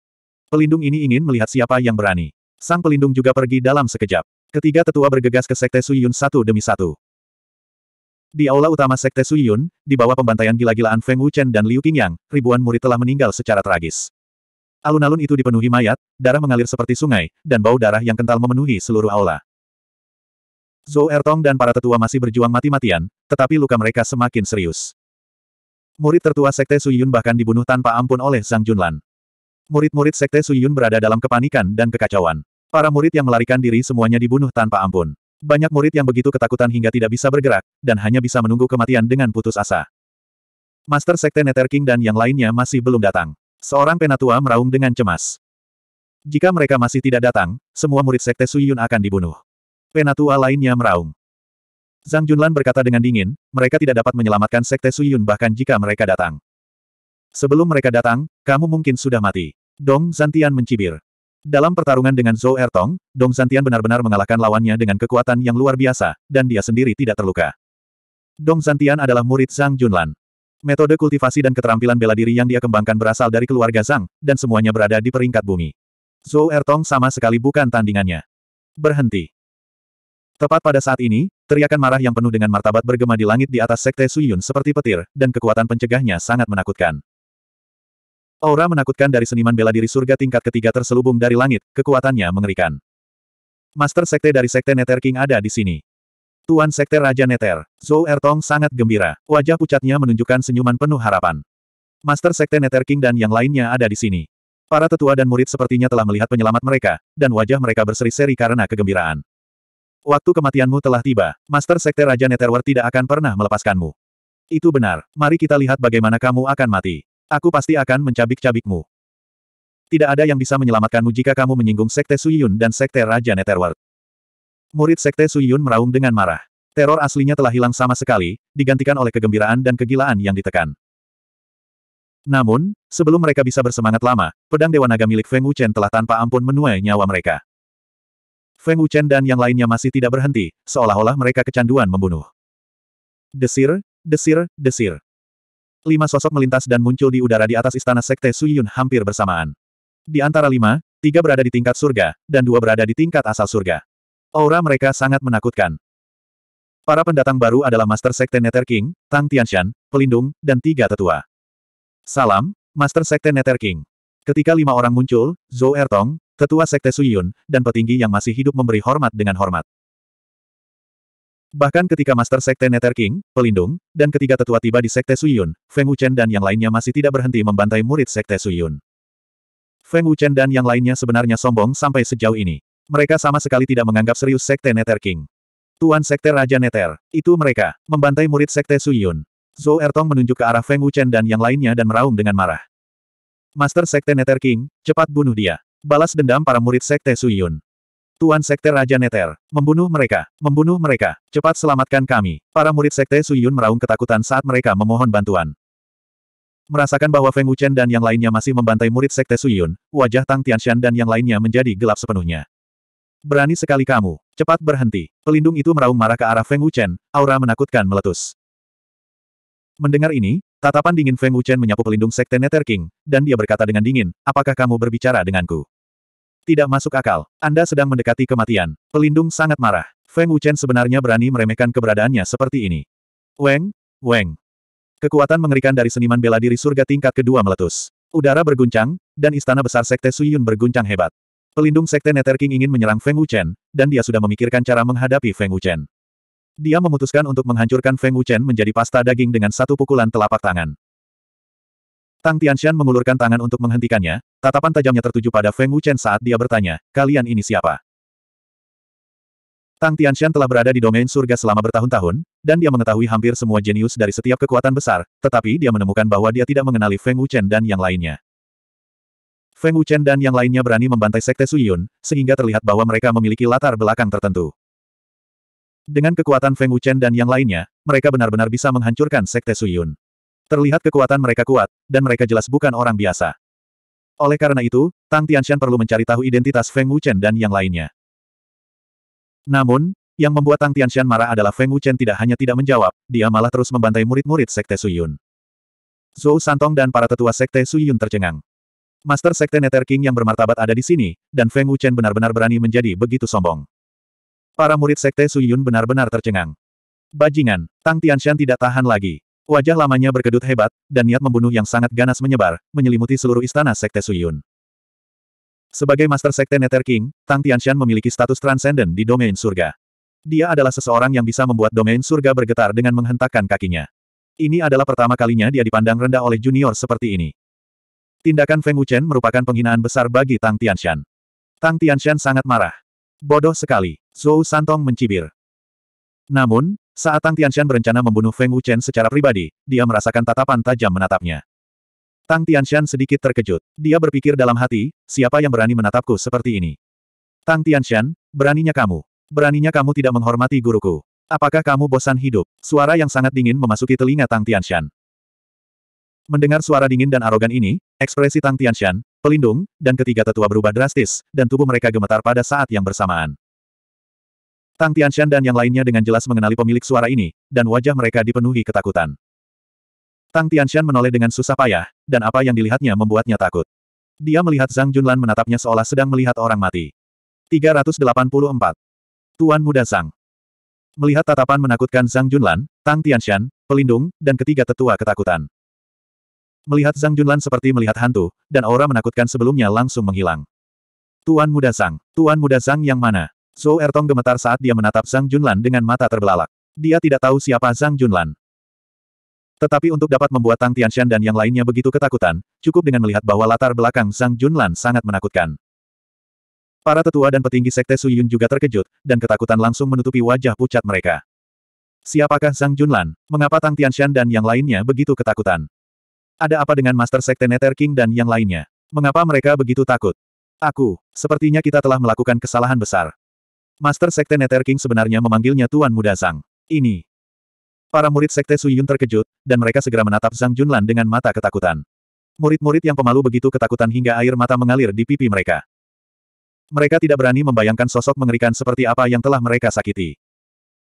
Pelindung ini ingin melihat siapa yang berani. Sang pelindung juga pergi dalam sekejap. Ketiga tetua bergegas ke Sekte Suyun satu demi satu. Di aula utama Sekte Suyun, di bawah pembantaian gila-gilaan Feng Wuchen dan Liu Qingyang, ribuan murid telah meninggal secara tragis. Alun-alun itu dipenuhi mayat, darah mengalir seperti sungai, dan bau darah yang kental memenuhi seluruh aula. Zhou Ertong dan para tetua masih berjuang mati-matian, tetapi luka mereka semakin serius. Murid tertua Sekte Suyun bahkan dibunuh tanpa ampun oleh Zhang Junlan. Murid-murid Sekte Suyun berada dalam kepanikan dan kekacauan. Para murid yang melarikan diri semuanya dibunuh tanpa ampun. Banyak murid yang begitu ketakutan hingga tidak bisa bergerak, dan hanya bisa menunggu kematian dengan putus asa. Master Sekte Nether King dan yang lainnya masih belum datang. Seorang penatua meraung dengan cemas. Jika mereka masih tidak datang, semua murid Sekte Suyun akan dibunuh. Penatua lainnya meraung. Zhang Junlan berkata dengan dingin, mereka tidak dapat menyelamatkan Sekte Suyun bahkan jika mereka datang. Sebelum mereka datang, kamu mungkin sudah mati. Dong Zantian mencibir. Dalam pertarungan dengan Zhou Ertong, Dong Santian benar-benar mengalahkan lawannya dengan kekuatan yang luar biasa, dan dia sendiri tidak terluka. Dong Santian adalah murid Zhang Junlan. Metode kultivasi dan keterampilan bela diri yang dia kembangkan berasal dari keluarga Zhang, dan semuanya berada di peringkat bumi. Zhou Ertong sama sekali bukan tandingannya. Berhenti. Tepat pada saat ini, teriakan marah yang penuh dengan martabat bergema di langit di atas Sekte Suyun seperti petir, dan kekuatan pencegahnya sangat menakutkan. Aura menakutkan dari seniman bela diri surga tingkat ketiga terselubung dari langit, kekuatannya mengerikan. Master Sekte dari Sekte Neter King ada di sini. Tuan Sekte Raja Neter, Zhou Ertong sangat gembira, wajah pucatnya menunjukkan senyuman penuh harapan. Master Sekte Neter King dan yang lainnya ada di sini. Para tetua dan murid sepertinya telah melihat penyelamat mereka, dan wajah mereka berseri-seri karena kegembiraan. Waktu kematianmu telah tiba, Master Sekte Raja Neterwer tidak akan pernah melepaskanmu. Itu benar, mari kita lihat bagaimana kamu akan mati. Aku pasti akan mencabik-cabikmu. Tidak ada yang bisa menyelamatkanmu jika kamu menyinggung Sekte Suyun dan Sekte Raja Netherworld. Murid Sekte Suyun meraung dengan marah. Teror aslinya telah hilang sama sekali, digantikan oleh kegembiraan dan kegilaan yang ditekan. Namun, sebelum mereka bisa bersemangat lama, pedang Dewa Naga milik Feng Wuchen telah tanpa ampun menuai nyawa mereka. Feng Wuchen dan yang lainnya masih tidak berhenti, seolah-olah mereka kecanduan membunuh. Desir, desir, desir. Lima sosok melintas dan muncul di udara di atas istana Sekte Suyun hampir bersamaan. Di antara lima, tiga berada di tingkat surga, dan dua berada di tingkat asal surga. Aura mereka sangat menakutkan. Para pendatang baru adalah Master Sekte Nether King, Tang Tianshan, Pelindung, dan tiga tetua. Salam, Master Sekte Nether King. Ketika lima orang muncul, Zhou Ertong, Tetua Sekte Suyun, dan petinggi yang masih hidup memberi hormat dengan hormat. Bahkan ketika Master Sekte Nether King, Pelindung, dan ketiga tetua tiba di Sekte Suyun, Feng Wuchen dan yang lainnya masih tidak berhenti membantai murid Sekte Suyun. Feng Wuchen dan yang lainnya sebenarnya sombong sampai sejauh ini. Mereka sama sekali tidak menganggap serius Sekte Nether King. Tuan Sekte Raja Nether, itu mereka, membantai murid Sekte Suyun. Zhou Ertong menunjuk ke arah Feng Wuchen dan yang lainnya dan meraung dengan marah. Master Sekte Nether King, cepat bunuh dia. Balas dendam para murid Sekte Suyun. Tuan Sekte Raja Neter, membunuh mereka, membunuh mereka, cepat selamatkan kami. Para murid Sekte Suyun meraung ketakutan saat mereka memohon bantuan. Merasakan bahwa Feng Wuchen dan yang lainnya masih membantai murid Sekte Suyun, wajah Tang Tianshan dan yang lainnya menjadi gelap sepenuhnya. Berani sekali kamu, cepat berhenti. Pelindung itu meraung marah ke arah Feng Wuchen, aura menakutkan meletus. Mendengar ini, tatapan dingin Feng Wuchen menyapu pelindung Sekte Neter King, dan dia berkata dengan dingin, apakah kamu berbicara denganku? Tidak masuk akal. Anda sedang mendekati kematian. Pelindung sangat marah. Feng Wuchen sebenarnya berani meremehkan keberadaannya seperti ini. Weng, Weng. Kekuatan mengerikan dari seniman bela diri surga tingkat kedua meletus. Udara berguncang, dan istana besar Sekte Suyun berguncang hebat. Pelindung Sekte Nether King ingin menyerang Feng Wuchen, dan dia sudah memikirkan cara menghadapi Feng Wuchen. Dia memutuskan untuk menghancurkan Feng Wuchen menjadi pasta daging dengan satu pukulan telapak tangan. Tang Tianxian mengulurkan tangan untuk menghentikannya, tatapan tajamnya tertuju pada Feng Wuchen saat dia bertanya, kalian ini siapa? Tang Tianxian telah berada di domain surga selama bertahun-tahun, dan dia mengetahui hampir semua jenius dari setiap kekuatan besar, tetapi dia menemukan bahwa dia tidak mengenali Feng Wuchen dan yang lainnya. Feng Wuchen dan yang lainnya berani membantai Sekte Suyun, sehingga terlihat bahwa mereka memiliki latar belakang tertentu. Dengan kekuatan Feng Wuchen dan yang lainnya, mereka benar-benar bisa menghancurkan Sekte Suyun. Terlihat kekuatan mereka kuat, dan mereka jelas bukan orang biasa. Oleh karena itu, Tang Tianshan perlu mencari tahu identitas Feng Wuchen dan yang lainnya. Namun, yang membuat Tang Tianshan marah adalah Feng Wuchen tidak hanya tidak menjawab, dia malah terus membantai murid-murid Sekte Suyun. Zhou Santong dan para tetua Sekte Suyun tercengang. Master Sekte Nether King yang bermartabat ada di sini, dan Feng Wuchen benar-benar berani menjadi begitu sombong. Para murid Sekte Suyun benar-benar tercengang. Bajingan, Tang Tianshan tidak tahan lagi. Wajah lamanya berkedut hebat, dan niat membunuh yang sangat ganas menyebar, menyelimuti seluruh istana Sekte Suyun. Sebagai Master Sekte Nether King, Tang Tianshan memiliki status transenden di domain surga. Dia adalah seseorang yang bisa membuat domain surga bergetar dengan menghentakkan kakinya. Ini adalah pertama kalinya dia dipandang rendah oleh junior seperti ini. Tindakan Feng Wuchen merupakan penghinaan besar bagi Tang Tianshan. Tang Tianshan sangat marah. Bodoh sekali. Zhou Santong mencibir. Namun, saat Tang Tianshan berencana membunuh Feng Wuchen secara pribadi, dia merasakan tatapan tajam menatapnya. Tang Tianshan sedikit terkejut. Dia berpikir dalam hati, siapa yang berani menatapku seperti ini? Tang Tianshan, beraninya kamu. Beraninya kamu tidak menghormati guruku. Apakah kamu bosan hidup? Suara yang sangat dingin memasuki telinga Tang Tianshan. Mendengar suara dingin dan arogan ini, ekspresi Tang Tianshan, pelindung, dan ketiga tetua berubah drastis, dan tubuh mereka gemetar pada saat yang bersamaan. Tang Tianshan dan yang lainnya dengan jelas mengenali pemilik suara ini, dan wajah mereka dipenuhi ketakutan. Tang Tianshan menoleh dengan susah payah, dan apa yang dilihatnya membuatnya takut. Dia melihat Zhang Junlan menatapnya seolah sedang melihat orang mati. 384. Tuan Muda Zhang Melihat tatapan menakutkan Zhang Junlan, Tang Tianshan, pelindung, dan ketiga tetua ketakutan. Melihat Zhang Junlan seperti melihat hantu, dan aura menakutkan sebelumnya langsung menghilang. Tuan Muda Zhang, Tuan Muda Zhang yang mana? Zhou Ertong gemetar saat dia menatap Zhang Junlan dengan mata terbelalak. Dia tidak tahu siapa Zhang Junlan. Tetapi untuk dapat membuat Tang Tianshan dan yang lainnya begitu ketakutan, cukup dengan melihat bahwa latar belakang Zhang Junlan sangat menakutkan. Para tetua dan petinggi sekte Suyun juga terkejut, dan ketakutan langsung menutupi wajah pucat mereka. Siapakah Zhang Junlan? Mengapa Tang Tianshan dan yang lainnya begitu ketakutan? Ada apa dengan Master Sekte Nether King dan yang lainnya? Mengapa mereka begitu takut? Aku, sepertinya kita telah melakukan kesalahan besar. Master Sekte Nether King sebenarnya memanggilnya Tuan Muda Zhang. Ini. Para murid Sekte Su Yun terkejut, dan mereka segera menatap Zhang Junlan dengan mata ketakutan. Murid-murid yang pemalu begitu ketakutan hingga air mata mengalir di pipi mereka. Mereka tidak berani membayangkan sosok mengerikan seperti apa yang telah mereka sakiti.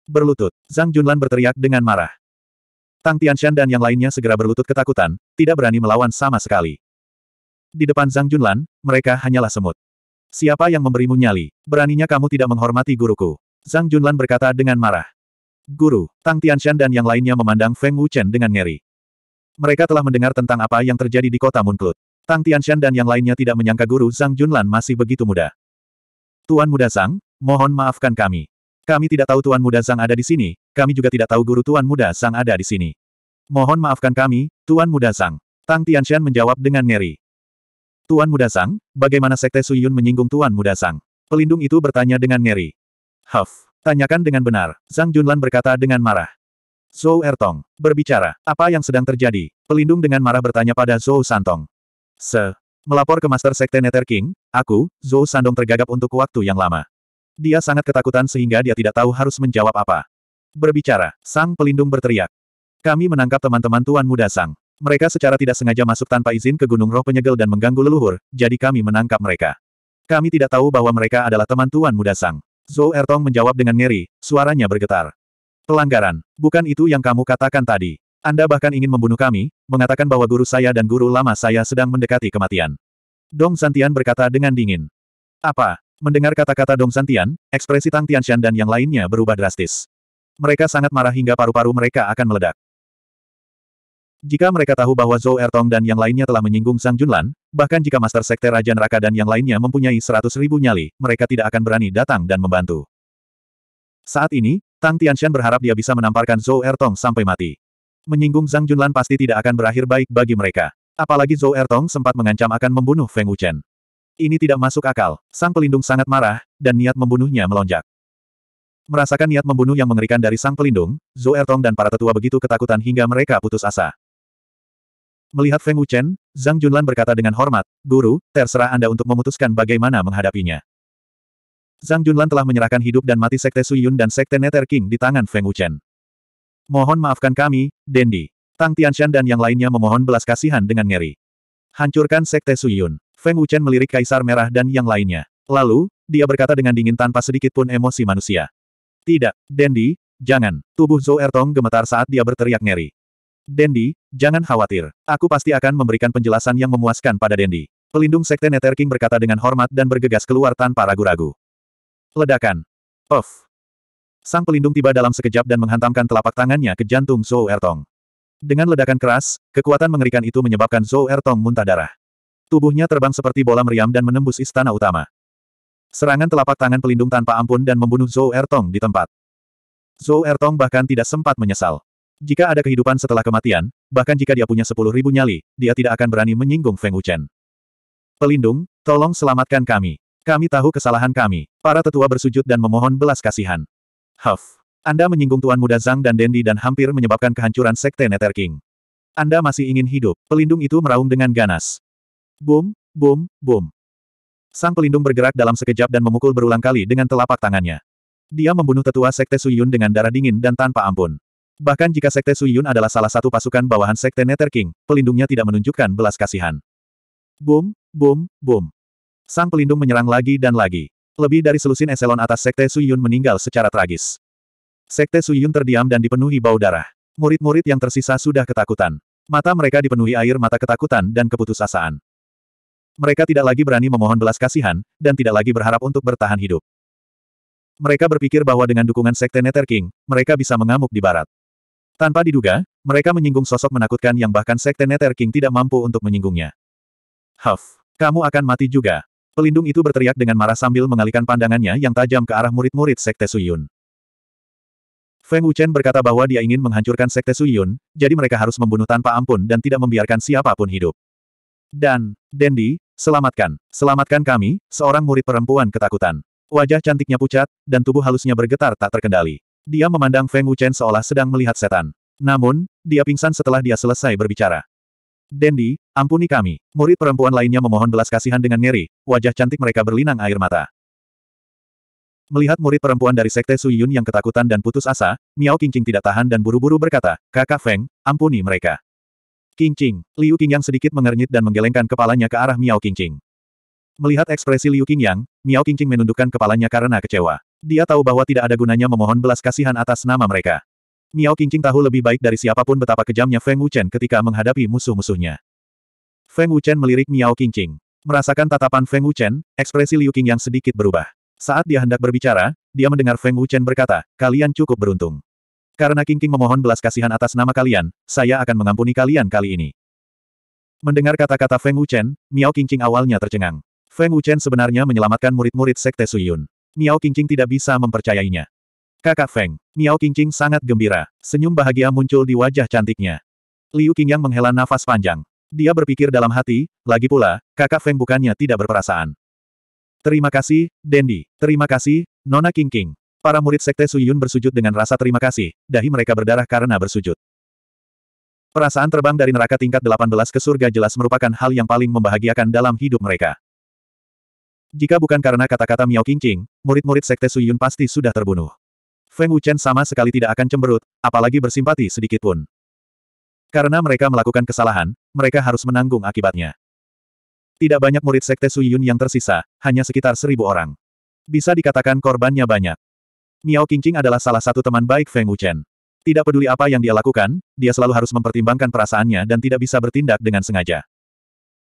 Berlutut, Zhang Junlan berteriak dengan marah. Tang Tianshan dan yang lainnya segera berlutut ketakutan, tidak berani melawan sama sekali. Di depan Zhang Junlan, mereka hanyalah semut. Siapa yang memberimu nyali? Beraninya kamu tidak menghormati guruku. Zhang Junlan berkata dengan marah. Guru, Tang Tianshan dan yang lainnya memandang Feng Wuchen dengan ngeri. Mereka telah mendengar tentang apa yang terjadi di kota Munklut. Tang Tianshan dan yang lainnya tidak menyangka guru Zhang Junlan masih begitu muda. Tuan Muda Zhang, mohon maafkan kami. Kami tidak tahu Tuan Muda Zhang ada di sini, kami juga tidak tahu guru Tuan Muda Zhang ada di sini. Mohon maafkan kami, Tuan Muda Zhang. Tang Tianshan menjawab dengan ngeri. Tuan Muda Sang, bagaimana Sekte Suyun menyinggung Tuan Muda Sang? Pelindung itu bertanya dengan ngeri. Huff, tanyakan dengan benar, Zhang Junlan berkata dengan marah. Zhou Ertong, berbicara, apa yang sedang terjadi? Pelindung dengan marah bertanya pada Zhou Santong. Se, melapor ke Master Sekte Nether King, aku, Zhou Sandong tergagap untuk waktu yang lama. Dia sangat ketakutan sehingga dia tidak tahu harus menjawab apa. Berbicara, Sang Pelindung berteriak. Kami menangkap teman-teman Tuan Muda Sang. Mereka secara tidak sengaja masuk tanpa izin ke Gunung Roh Penyegel dan mengganggu leluhur, jadi kami menangkap mereka. Kami tidak tahu bahwa mereka adalah teman Tuan Muda Sang. Zhou Ertong menjawab dengan ngeri, suaranya bergetar. Pelanggaran, bukan itu yang kamu katakan tadi. Anda bahkan ingin membunuh kami, mengatakan bahwa guru saya dan guru lama saya sedang mendekati kematian. Dong Santian berkata dengan dingin. Apa? Mendengar kata-kata Dong Santian, ekspresi Tang Tianshan dan yang lainnya berubah drastis. Mereka sangat marah hingga paru-paru mereka akan meledak. Jika mereka tahu bahwa Zhou Ertong dan yang lainnya telah menyinggung Sang Junlan, bahkan jika Master Sekte Raja Neraka dan yang lainnya mempunyai seratus ribu nyali, mereka tidak akan berani datang dan membantu. Saat ini, Tang Tianshan berharap dia bisa menamparkan Zhou Ertong sampai mati. Menyinggung Zhang Junlan pasti tidak akan berakhir baik bagi mereka. Apalagi Zhou Ertong sempat mengancam akan membunuh Feng Wuchen. Ini tidak masuk akal. Sang pelindung sangat marah, dan niat membunuhnya melonjak. Merasakan niat membunuh yang mengerikan dari sang pelindung, Zhou Ertong dan para tetua begitu ketakutan hingga mereka putus asa. Melihat Feng Wuchen, Zhang Junlan berkata dengan hormat, Guru, terserah Anda untuk memutuskan bagaimana menghadapinya. Zhang Junlan telah menyerahkan hidup dan mati Sekte Suyun dan Sekte Nether King di tangan Feng Wuchen. Mohon maafkan kami, Dendi. Tang Tianshan dan yang lainnya memohon belas kasihan dengan ngeri. Hancurkan Sekte Suyun. Feng Wuchen melirik Kaisar Merah dan yang lainnya. Lalu, dia berkata dengan dingin tanpa sedikit pun emosi manusia. Tidak, Dendi, jangan. Tubuh Zhou Ertong gemetar saat dia berteriak ngeri. Dendi, jangan khawatir. Aku pasti akan memberikan penjelasan yang memuaskan pada Dendi. Pelindung Sekte Nether King berkata dengan hormat dan bergegas keluar tanpa ragu-ragu. Ledakan. Off. Sang pelindung tiba dalam sekejap dan menghantamkan telapak tangannya ke jantung Zhou Ertong. Dengan ledakan keras, kekuatan mengerikan itu menyebabkan Zhou Ertong muntah darah. Tubuhnya terbang seperti bola meriam dan menembus istana utama. Serangan telapak tangan pelindung tanpa ampun dan membunuh Zhou Ertong di tempat. Zhou Ertong bahkan tidak sempat menyesal. Jika ada kehidupan setelah kematian, bahkan jika dia punya sepuluh ribu nyali, dia tidak akan berani menyinggung Feng Wuchen. Pelindung, tolong selamatkan kami. Kami tahu kesalahan kami. Para tetua bersujud dan memohon belas kasihan. Huff. Anda menyinggung Tuan Muda Zhang dan Dendi dan hampir menyebabkan kehancuran Sekte Nether King. Anda masih ingin hidup. Pelindung itu meraung dengan ganas. Boom, boom, boom. Sang pelindung bergerak dalam sekejap dan memukul berulang kali dengan telapak tangannya. Dia membunuh tetua Sekte Suyun dengan darah dingin dan tanpa ampun. Bahkan jika Sekte Suyun adalah salah satu pasukan bawahan Sekte Nether King, pelindungnya tidak menunjukkan belas kasihan. Boom, boom, boom. Sang pelindung menyerang lagi dan lagi. Lebih dari selusin eselon atas Sekte Suyun meninggal secara tragis. Sekte Suyun terdiam dan dipenuhi bau darah. Murid-murid yang tersisa sudah ketakutan. Mata mereka dipenuhi air mata ketakutan dan keputusasaan. Mereka tidak lagi berani memohon belas kasihan, dan tidak lagi berharap untuk bertahan hidup. Mereka berpikir bahwa dengan dukungan Sekte Nether King, mereka bisa mengamuk di barat. Tanpa diduga, mereka menyinggung sosok menakutkan yang bahkan Sekte Nether King tidak mampu untuk menyinggungnya. Huff, kamu akan mati juga. Pelindung itu berteriak dengan marah sambil mengalihkan pandangannya yang tajam ke arah murid-murid Sekte Suyun. Feng Wuchen berkata bahwa dia ingin menghancurkan Sekte Suyun, jadi mereka harus membunuh tanpa ampun dan tidak membiarkan siapapun hidup. Dan, Dendi, selamatkan, selamatkan kami, seorang murid perempuan ketakutan. Wajah cantiknya pucat, dan tubuh halusnya bergetar tak terkendali. Dia memandang Feng Wuchen seolah sedang melihat setan. Namun, dia pingsan setelah dia selesai berbicara. Dendi, ampuni kami. Murid perempuan lainnya memohon belas kasihan dengan ngeri, wajah cantik mereka berlinang air mata. Melihat murid perempuan dari Sekte Su Yun yang ketakutan dan putus asa, Miao Qingqing tidak tahan dan buru-buru berkata, Kakak Feng, ampuni mereka. Qingqing, Liu Qingyang sedikit mengernyit dan menggelengkan kepalanya ke arah Miao Qingqing. Melihat ekspresi Liu Qingyang, Miao Qingqing menundukkan kepalanya karena kecewa. Dia tahu bahwa tidak ada gunanya memohon belas kasihan atas nama mereka. Miao Qingqing tahu lebih baik dari siapapun betapa kejamnya Feng Wuchen ketika menghadapi musuh-musuhnya. Feng Wuchen melirik Miao Qingqing. Merasakan tatapan Feng Wuchen, ekspresi Liu Qing yang sedikit berubah. Saat dia hendak berbicara, dia mendengar Feng Wuchen berkata, kalian cukup beruntung. Karena Qingqing memohon belas kasihan atas nama kalian, saya akan mengampuni kalian kali ini. Mendengar kata-kata Feng Wuchen, Miao Qingqing awalnya tercengang. Feng Wuchen sebenarnya menyelamatkan murid-murid Sekte Suyun. Miao Qingqing tidak bisa mempercayainya. Kakak Feng, Miao Qingqing sangat gembira, senyum bahagia muncul di wajah cantiknya. Liu Qingyang menghela nafas panjang. Dia berpikir dalam hati, lagi pula, kakak Feng bukannya tidak berperasaan. Terima kasih, Dendi. Terima kasih, Nona Qingqing. Para murid Sekte Suyun bersujud dengan rasa terima kasih, dahi mereka berdarah karena bersujud. Perasaan terbang dari neraka tingkat 18 ke surga jelas merupakan hal yang paling membahagiakan dalam hidup mereka. Jika bukan karena kata-kata Miao Qingqing, murid-murid Sekte Suyun pasti sudah terbunuh. Feng Wuchen sama sekali tidak akan cemberut, apalagi bersimpati sedikitpun. Karena mereka melakukan kesalahan, mereka harus menanggung akibatnya. Tidak banyak murid Sekte Suyun yang tersisa, hanya sekitar seribu orang. Bisa dikatakan korbannya banyak. Miao Qingqing adalah salah satu teman baik Feng Wuchen. Tidak peduli apa yang dia lakukan, dia selalu harus mempertimbangkan perasaannya dan tidak bisa bertindak dengan sengaja.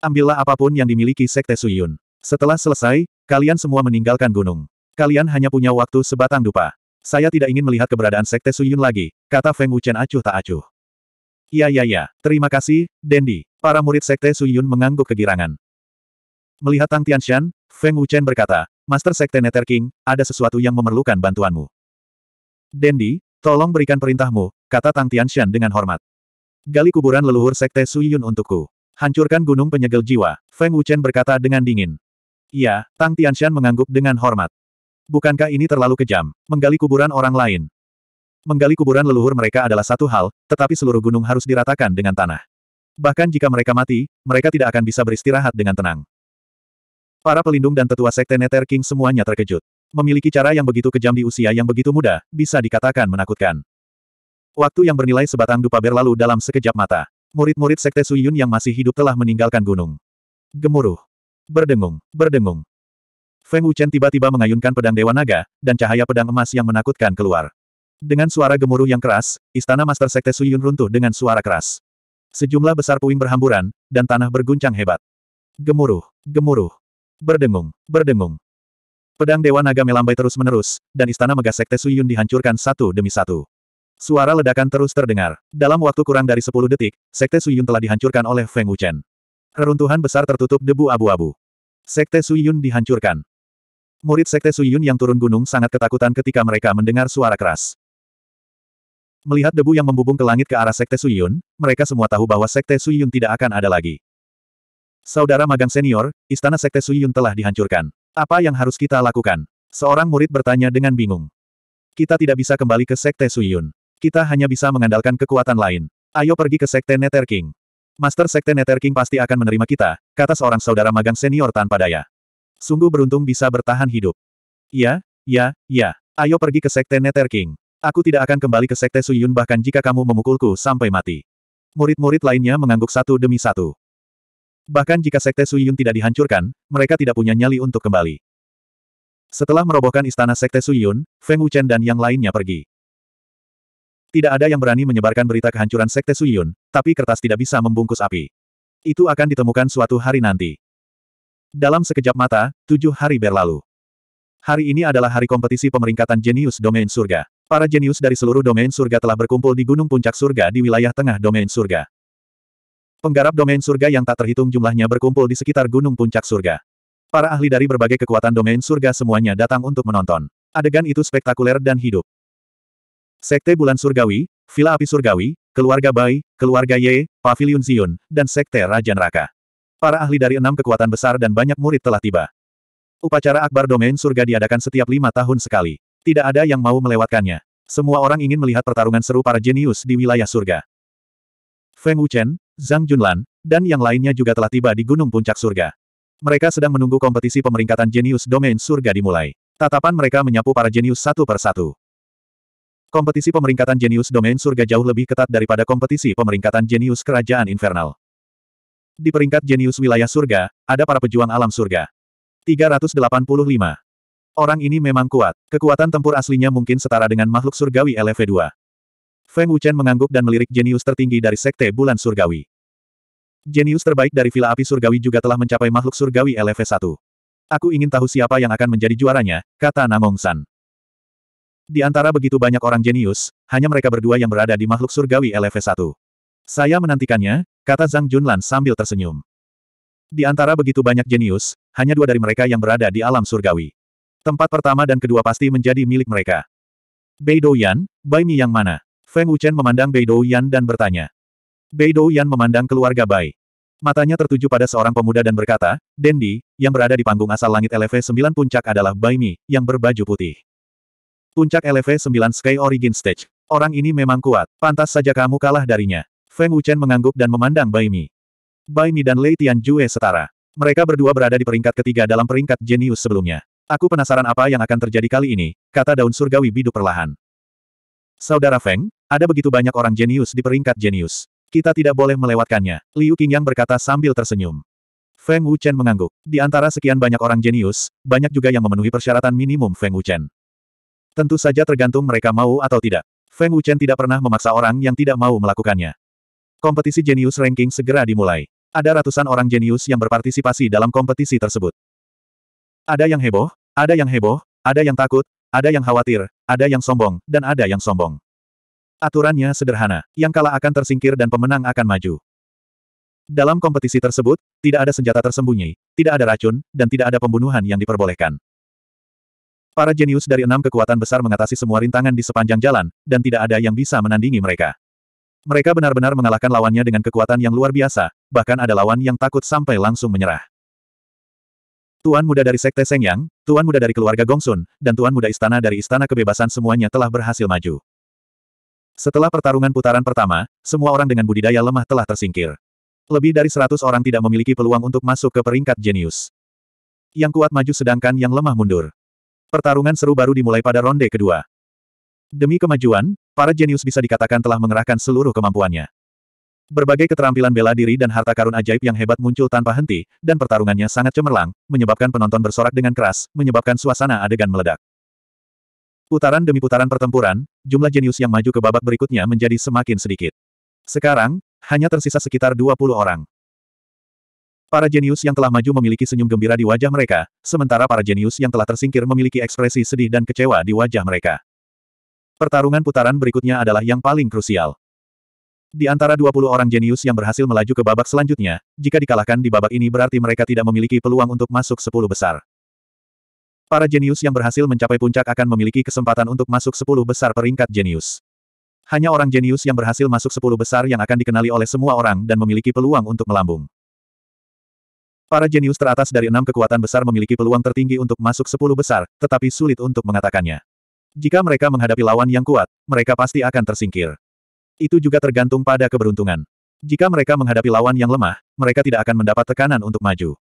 Ambillah apapun yang dimiliki Sekte Suyun. Setelah selesai, kalian semua meninggalkan gunung. Kalian hanya punya waktu sebatang dupa. Saya tidak ingin melihat keberadaan Sekte Suyun lagi, kata Feng Wuchen acuh tak acuh. Iya iya iya, terima kasih, Dendi. Para murid Sekte Suyun mengangguk kegirangan. Melihat Tang Tianshan, Feng Wuchen berkata, Master Sekte Nether King, ada sesuatu yang memerlukan bantuanmu. Dendi, tolong berikan perintahmu, kata Tang Tianshan dengan hormat. Gali kuburan leluhur Sekte Suyun untukku. Hancurkan gunung penyegel jiwa, Feng Wuchen berkata dengan dingin. Iya, Tang Tianshan mengangguk dengan hormat. Bukankah ini terlalu kejam, menggali kuburan orang lain? Menggali kuburan leluhur mereka adalah satu hal, tetapi seluruh gunung harus diratakan dengan tanah. Bahkan jika mereka mati, mereka tidak akan bisa beristirahat dengan tenang. Para pelindung dan tetua sekte Nether King semuanya terkejut. Memiliki cara yang begitu kejam di usia yang begitu muda, bisa dikatakan menakutkan. Waktu yang bernilai sebatang dupa berlalu dalam sekejap mata. Murid-murid sekte Suyun yang masih hidup telah meninggalkan gunung. Gemuruh. Berdengung, berdengung. Feng Wuchen tiba-tiba mengayunkan pedang Dewa Naga, dan cahaya pedang emas yang menakutkan keluar. Dengan suara gemuruh yang keras, istana Master Sekte Suyun runtuh dengan suara keras. Sejumlah besar puing berhamburan, dan tanah berguncang hebat. Gemuruh, gemuruh. Berdengung, berdengung. Pedang Dewa Naga melambai terus-menerus, dan istana megah Sekte Suyun dihancurkan satu demi satu. Suara ledakan terus terdengar. Dalam waktu kurang dari 10 detik, Sekte Suyun telah dihancurkan oleh Feng Wuchen. Reruntuhan besar tertutup debu abu-abu. Sekte Suyun dihancurkan. Murid Sekte Suyun yang turun gunung sangat ketakutan ketika mereka mendengar suara keras. Melihat debu yang membubung ke langit ke arah Sekte Suyun, mereka semua tahu bahwa Sekte Suyun tidak akan ada lagi. Saudara magang senior, istana Sekte Suyun telah dihancurkan. Apa yang harus kita lakukan? Seorang murid bertanya dengan bingung. Kita tidak bisa kembali ke Sekte Suyun. Kita hanya bisa mengandalkan kekuatan lain. Ayo pergi ke Sekte Nether King. Master Sekte Nether King pasti akan menerima kita, kata seorang saudara magang senior tanpa daya. Sungguh beruntung bisa bertahan hidup. Ya, ya, ya. Ayo pergi ke Sekte Nether King. Aku tidak akan kembali ke Sekte Suyun bahkan jika kamu memukulku sampai mati. Murid-murid lainnya mengangguk satu demi satu. Bahkan jika Sekte Suyun tidak dihancurkan, mereka tidak punya nyali untuk kembali. Setelah merobohkan istana Sekte Suyun, Feng Wuchen dan yang lainnya pergi. Tidak ada yang berani menyebarkan berita kehancuran Sekte Suyun, tapi kertas tidak bisa membungkus api. Itu akan ditemukan suatu hari nanti. Dalam sekejap mata, tujuh hari berlalu. Hari ini adalah hari kompetisi pemeringkatan jenius domain surga. Para jenius dari seluruh domain surga telah berkumpul di Gunung Puncak Surga di wilayah tengah domain surga. Penggarap domain surga yang tak terhitung jumlahnya berkumpul di sekitar Gunung Puncak Surga. Para ahli dari berbagai kekuatan domain surga semuanya datang untuk menonton. Adegan itu spektakuler dan hidup. Sekte Bulan Surgawi, Villa Api Surgawi, keluarga Bai, keluarga Ye, Pavilion Zion, dan Sekte Raja Neraka. Para ahli dari enam kekuatan besar dan banyak murid telah tiba. Upacara akbar domain surga diadakan setiap lima tahun sekali. Tidak ada yang mau melewatkannya. Semua orang ingin melihat pertarungan seru para jenius di wilayah surga. Feng Wuchen, Zhang Junlan, dan yang lainnya juga telah tiba di Gunung Puncak Surga. Mereka sedang menunggu kompetisi pemeringkatan jenius domain surga dimulai. Tatapan mereka menyapu para jenius satu persatu. Kompetisi pemeringkatan jenius domain surga jauh lebih ketat daripada kompetisi pemeringkatan jenius kerajaan infernal. Di peringkat jenius wilayah surga, ada para pejuang alam surga. 385. Orang ini memang kuat. Kekuatan tempur aslinya mungkin setara dengan makhluk surgawi LV2. Feng Wuchen mengangguk dan melirik jenius tertinggi dari sekte bulan surgawi. Jenius terbaik dari Villa Api Surgawi juga telah mencapai makhluk surgawi LV1. Aku ingin tahu siapa yang akan menjadi juaranya, kata Namong San. Di antara begitu banyak orang jenius, hanya mereka berdua yang berada di makhluk surgawi LV1. Saya menantikannya, kata Zhang Junlan sambil tersenyum. Di antara begitu banyak jenius, hanya dua dari mereka yang berada di alam surgawi. Tempat pertama dan kedua pasti menjadi milik mereka. Bei Douyan, Bai Mi yang mana? Feng Wuchen memandang Bei Douyan dan bertanya. Bei Douyan memandang keluarga Bai. Matanya tertuju pada seorang pemuda dan berkata, Dendi, yang berada di panggung asal langit LV 9 puncak adalah Bai Mi, yang berbaju putih. Puncak LV-9 Sky Origin Stage. Orang ini memang kuat, pantas saja kamu kalah darinya. Feng Wuchen mengangguk dan memandang Bai Mi. Bai Mi dan Lei Tianjue setara. Mereka berdua berada di peringkat ketiga dalam peringkat jenius sebelumnya. Aku penasaran apa yang akan terjadi kali ini, kata daun surgawi bidu perlahan. Saudara Feng, ada begitu banyak orang jenius di peringkat jenius. Kita tidak boleh melewatkannya, Liu Qingyang berkata sambil tersenyum. Feng Wuchen mengangguk. Di antara sekian banyak orang jenius, banyak juga yang memenuhi persyaratan minimum Feng Wuchen. Tentu saja tergantung mereka mau atau tidak. Feng Wuchen tidak pernah memaksa orang yang tidak mau melakukannya. Kompetisi jenius ranking segera dimulai. Ada ratusan orang jenius yang berpartisipasi dalam kompetisi tersebut. Ada yang heboh, ada yang heboh, ada yang takut, ada yang khawatir, ada yang sombong, dan ada yang sombong. Aturannya sederhana, yang kalah akan tersingkir dan pemenang akan maju. Dalam kompetisi tersebut, tidak ada senjata tersembunyi, tidak ada racun, dan tidak ada pembunuhan yang diperbolehkan. Para jenius dari enam kekuatan besar mengatasi semua rintangan di sepanjang jalan, dan tidak ada yang bisa menandingi mereka. Mereka benar-benar mengalahkan lawannya dengan kekuatan yang luar biasa, bahkan ada lawan yang takut sampai langsung menyerah. Tuan muda dari Sekte Sengyang, Tuan muda dari keluarga Gongsun, dan Tuan muda istana dari Istana Kebebasan semuanya telah berhasil maju. Setelah pertarungan putaran pertama, semua orang dengan budidaya lemah telah tersingkir. Lebih dari seratus orang tidak memiliki peluang untuk masuk ke peringkat jenius. Yang kuat maju sedangkan yang lemah mundur. Pertarungan seru baru dimulai pada ronde kedua. Demi kemajuan, para jenius bisa dikatakan telah mengerahkan seluruh kemampuannya. Berbagai keterampilan bela diri dan harta karun ajaib yang hebat muncul tanpa henti, dan pertarungannya sangat cemerlang, menyebabkan penonton bersorak dengan keras, menyebabkan suasana adegan meledak. Putaran demi putaran pertempuran, jumlah jenius yang maju ke babak berikutnya menjadi semakin sedikit. Sekarang, hanya tersisa sekitar 20 orang. Para jenius yang telah maju memiliki senyum gembira di wajah mereka, sementara para jenius yang telah tersingkir memiliki ekspresi sedih dan kecewa di wajah mereka. Pertarungan putaran berikutnya adalah yang paling krusial. Di antara 20 orang jenius yang berhasil melaju ke babak selanjutnya, jika dikalahkan di babak ini berarti mereka tidak memiliki peluang untuk masuk 10 besar. Para jenius yang berhasil mencapai puncak akan memiliki kesempatan untuk masuk 10 besar peringkat jenius. Hanya orang jenius yang berhasil masuk 10 besar yang akan dikenali oleh semua orang dan memiliki peluang untuk melambung. Para jenius teratas dari enam kekuatan besar memiliki peluang tertinggi untuk masuk sepuluh besar, tetapi sulit untuk mengatakannya. Jika mereka menghadapi lawan yang kuat, mereka pasti akan tersingkir. Itu juga tergantung pada keberuntungan. Jika mereka menghadapi lawan yang lemah, mereka tidak akan mendapat tekanan untuk maju.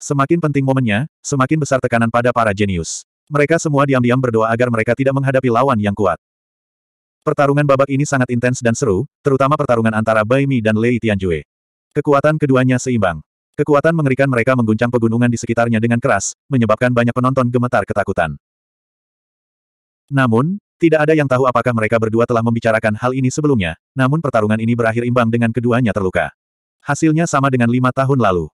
Semakin penting momennya, semakin besar tekanan pada para jenius. Mereka semua diam-diam berdoa agar mereka tidak menghadapi lawan yang kuat. Pertarungan babak ini sangat intens dan seru, terutama pertarungan antara Bai Mi dan Lei Tianjue. Kekuatan keduanya seimbang. Kekuatan mengerikan mereka mengguncang pegunungan di sekitarnya dengan keras, menyebabkan banyak penonton gemetar ketakutan. Namun, tidak ada yang tahu apakah mereka berdua telah membicarakan hal ini sebelumnya, namun pertarungan ini berakhir imbang dengan keduanya terluka. Hasilnya sama dengan lima tahun lalu.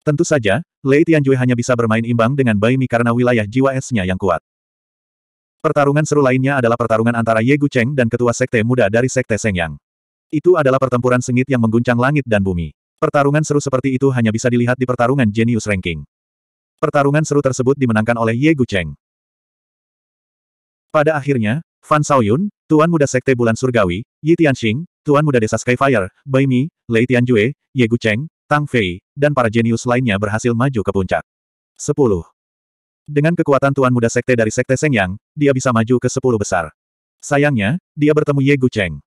Tentu saja, Lei Tianjue hanya bisa bermain imbang dengan Bai Mi karena wilayah jiwa esnya yang kuat. Pertarungan seru lainnya adalah pertarungan antara Ye Gu Cheng dan ketua sekte muda dari sekte Sengyang. Itu adalah pertempuran sengit yang mengguncang langit dan bumi. Pertarungan seru seperti itu hanya bisa dilihat di pertarungan Genius Ranking. Pertarungan seru tersebut dimenangkan oleh Ye Gu Cheng. Pada akhirnya, Fan Xiaoyun, Tuan Muda Sekte Bulan Surgawi, Yi Tianxing, Tuan Muda Desa Skyfire, Bai Mi, Lei Tianjue, Ye Gu Cheng, Tang Fei, dan para jenius lainnya berhasil maju ke puncak. 10. Dengan kekuatan Tuan Muda Sekte dari Sekte Sengyang, dia bisa maju ke 10 besar. Sayangnya, dia bertemu Ye Gu Cheng.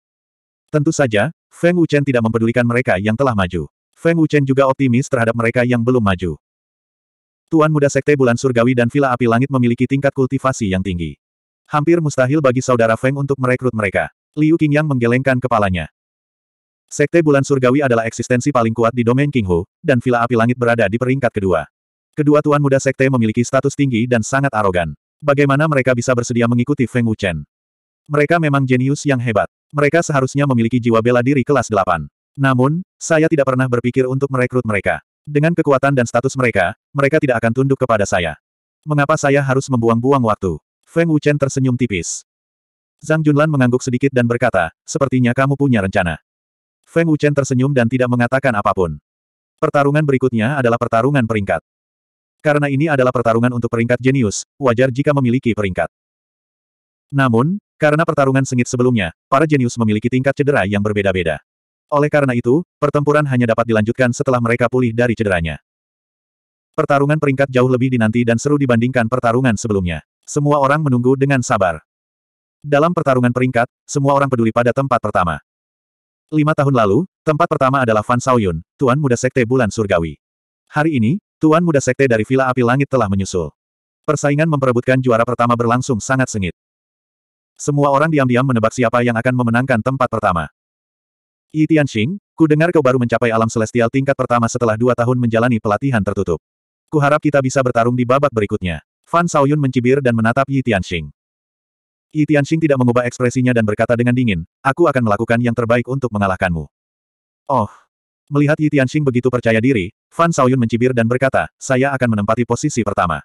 Tentu saja, Feng Wuchen tidak mempedulikan mereka yang telah maju. Feng Wuchen juga optimis terhadap mereka yang belum maju. Tuan muda Sekte Bulan Surgawi dan Villa Api Langit memiliki tingkat kultivasi yang tinggi. Hampir mustahil bagi saudara Feng untuk merekrut mereka. Liu Qingyang menggelengkan kepalanya. Sekte Bulan Surgawi adalah eksistensi paling kuat di domain Qinghu, dan Villa Api Langit berada di peringkat kedua. Kedua tuan muda sekte memiliki status tinggi dan sangat arogan. Bagaimana mereka bisa bersedia mengikuti Feng Wuchen? Mereka memang jenius yang hebat. Mereka seharusnya memiliki jiwa bela diri kelas 8. Namun, saya tidak pernah berpikir untuk merekrut mereka. Dengan kekuatan dan status mereka, mereka tidak akan tunduk kepada saya. Mengapa saya harus membuang-buang waktu? Feng Wuchen tersenyum tipis. Zhang Junlan mengangguk sedikit dan berkata, sepertinya kamu punya rencana. Feng Wuchen tersenyum dan tidak mengatakan apapun. Pertarungan berikutnya adalah pertarungan peringkat. Karena ini adalah pertarungan untuk peringkat jenius, wajar jika memiliki peringkat. Namun, karena pertarungan sengit sebelumnya, para jenius memiliki tingkat cedera yang berbeda-beda. Oleh karena itu, pertempuran hanya dapat dilanjutkan setelah mereka pulih dari cederanya. Pertarungan peringkat jauh lebih dinanti dan seru dibandingkan pertarungan sebelumnya. Semua orang menunggu dengan sabar. Dalam pertarungan peringkat, semua orang peduli pada tempat pertama. Lima tahun lalu, tempat pertama adalah Fan Saoyun, Tuan Muda Sekte Bulan Surgawi. Hari ini, Tuan Muda Sekte dari Villa Api Langit telah menyusul. Persaingan memperebutkan juara pertama berlangsung sangat sengit. Semua orang diam-diam menebak siapa yang akan memenangkan tempat pertama. Yi Tianxing, ku dengar kau baru mencapai alam celestial tingkat pertama setelah dua tahun menjalani pelatihan tertutup. Ku harap kita bisa bertarung di babak berikutnya. Fan Saoyun mencibir dan menatap Yi Tianxing. Yi Tianxing tidak mengubah ekspresinya dan berkata dengan dingin, aku akan melakukan yang terbaik untuk mengalahkanmu. Oh. Melihat Yi Tianxing begitu percaya diri, Fan Saoyun mencibir dan berkata, saya akan menempati posisi pertama.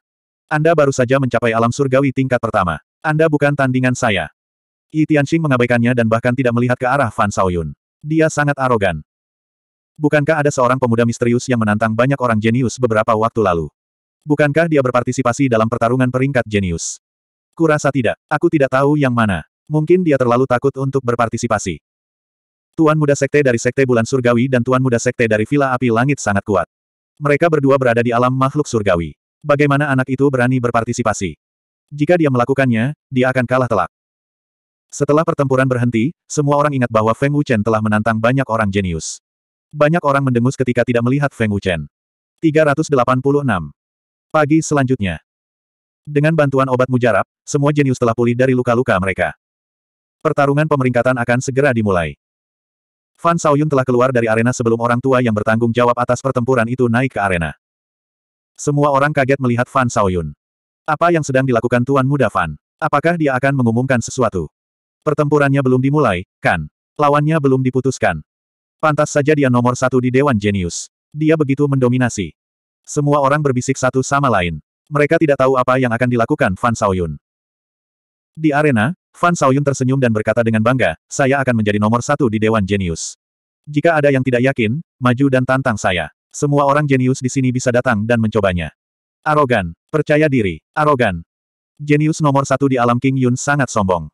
Anda baru saja mencapai alam surgawi tingkat pertama. Anda bukan tandingan saya. Yi Tianxing mengabaikannya dan bahkan tidak melihat ke arah Fan Saoyun. Dia sangat arogan. Bukankah ada seorang pemuda misterius yang menantang banyak orang jenius beberapa waktu lalu? Bukankah dia berpartisipasi dalam pertarungan peringkat jenius? Kurasa tidak. Aku tidak tahu yang mana. Mungkin dia terlalu takut untuk berpartisipasi. Tuan muda sekte dari sekte bulan surgawi dan tuan muda sekte dari villa api langit sangat kuat. Mereka berdua berada di alam makhluk surgawi. Bagaimana anak itu berani berpartisipasi? Jika dia melakukannya, dia akan kalah telak. Setelah pertempuran berhenti, semua orang ingat bahwa Feng Wuchen telah menantang banyak orang jenius. Banyak orang mendengus ketika tidak melihat Feng Wuchen. 386. Pagi selanjutnya. Dengan bantuan obat mujarab, semua jenius telah pulih dari luka-luka mereka. Pertarungan pemeringkatan akan segera dimulai. Fan Saoyun telah keluar dari arena sebelum orang tua yang bertanggung jawab atas pertempuran itu naik ke arena. Semua orang kaget melihat Fan Saoyun. Apa yang sedang dilakukan Tuan Muda Fan? Apakah dia akan mengumumkan sesuatu? Pertempurannya belum dimulai, kan? Lawannya belum diputuskan. Pantas saja dia nomor satu di Dewan Jenius. Dia begitu mendominasi. Semua orang berbisik satu sama lain. Mereka tidak tahu apa yang akan dilakukan Fan Saoyun. Di arena, Fan Saoyun tersenyum dan berkata dengan bangga, saya akan menjadi nomor satu di Dewan Jenius. Jika ada yang tidak yakin, maju dan tantang saya. Semua orang jenius di sini bisa datang dan mencobanya. Arogan, percaya diri, arogan. Jenius nomor satu di alam King Yun sangat sombong.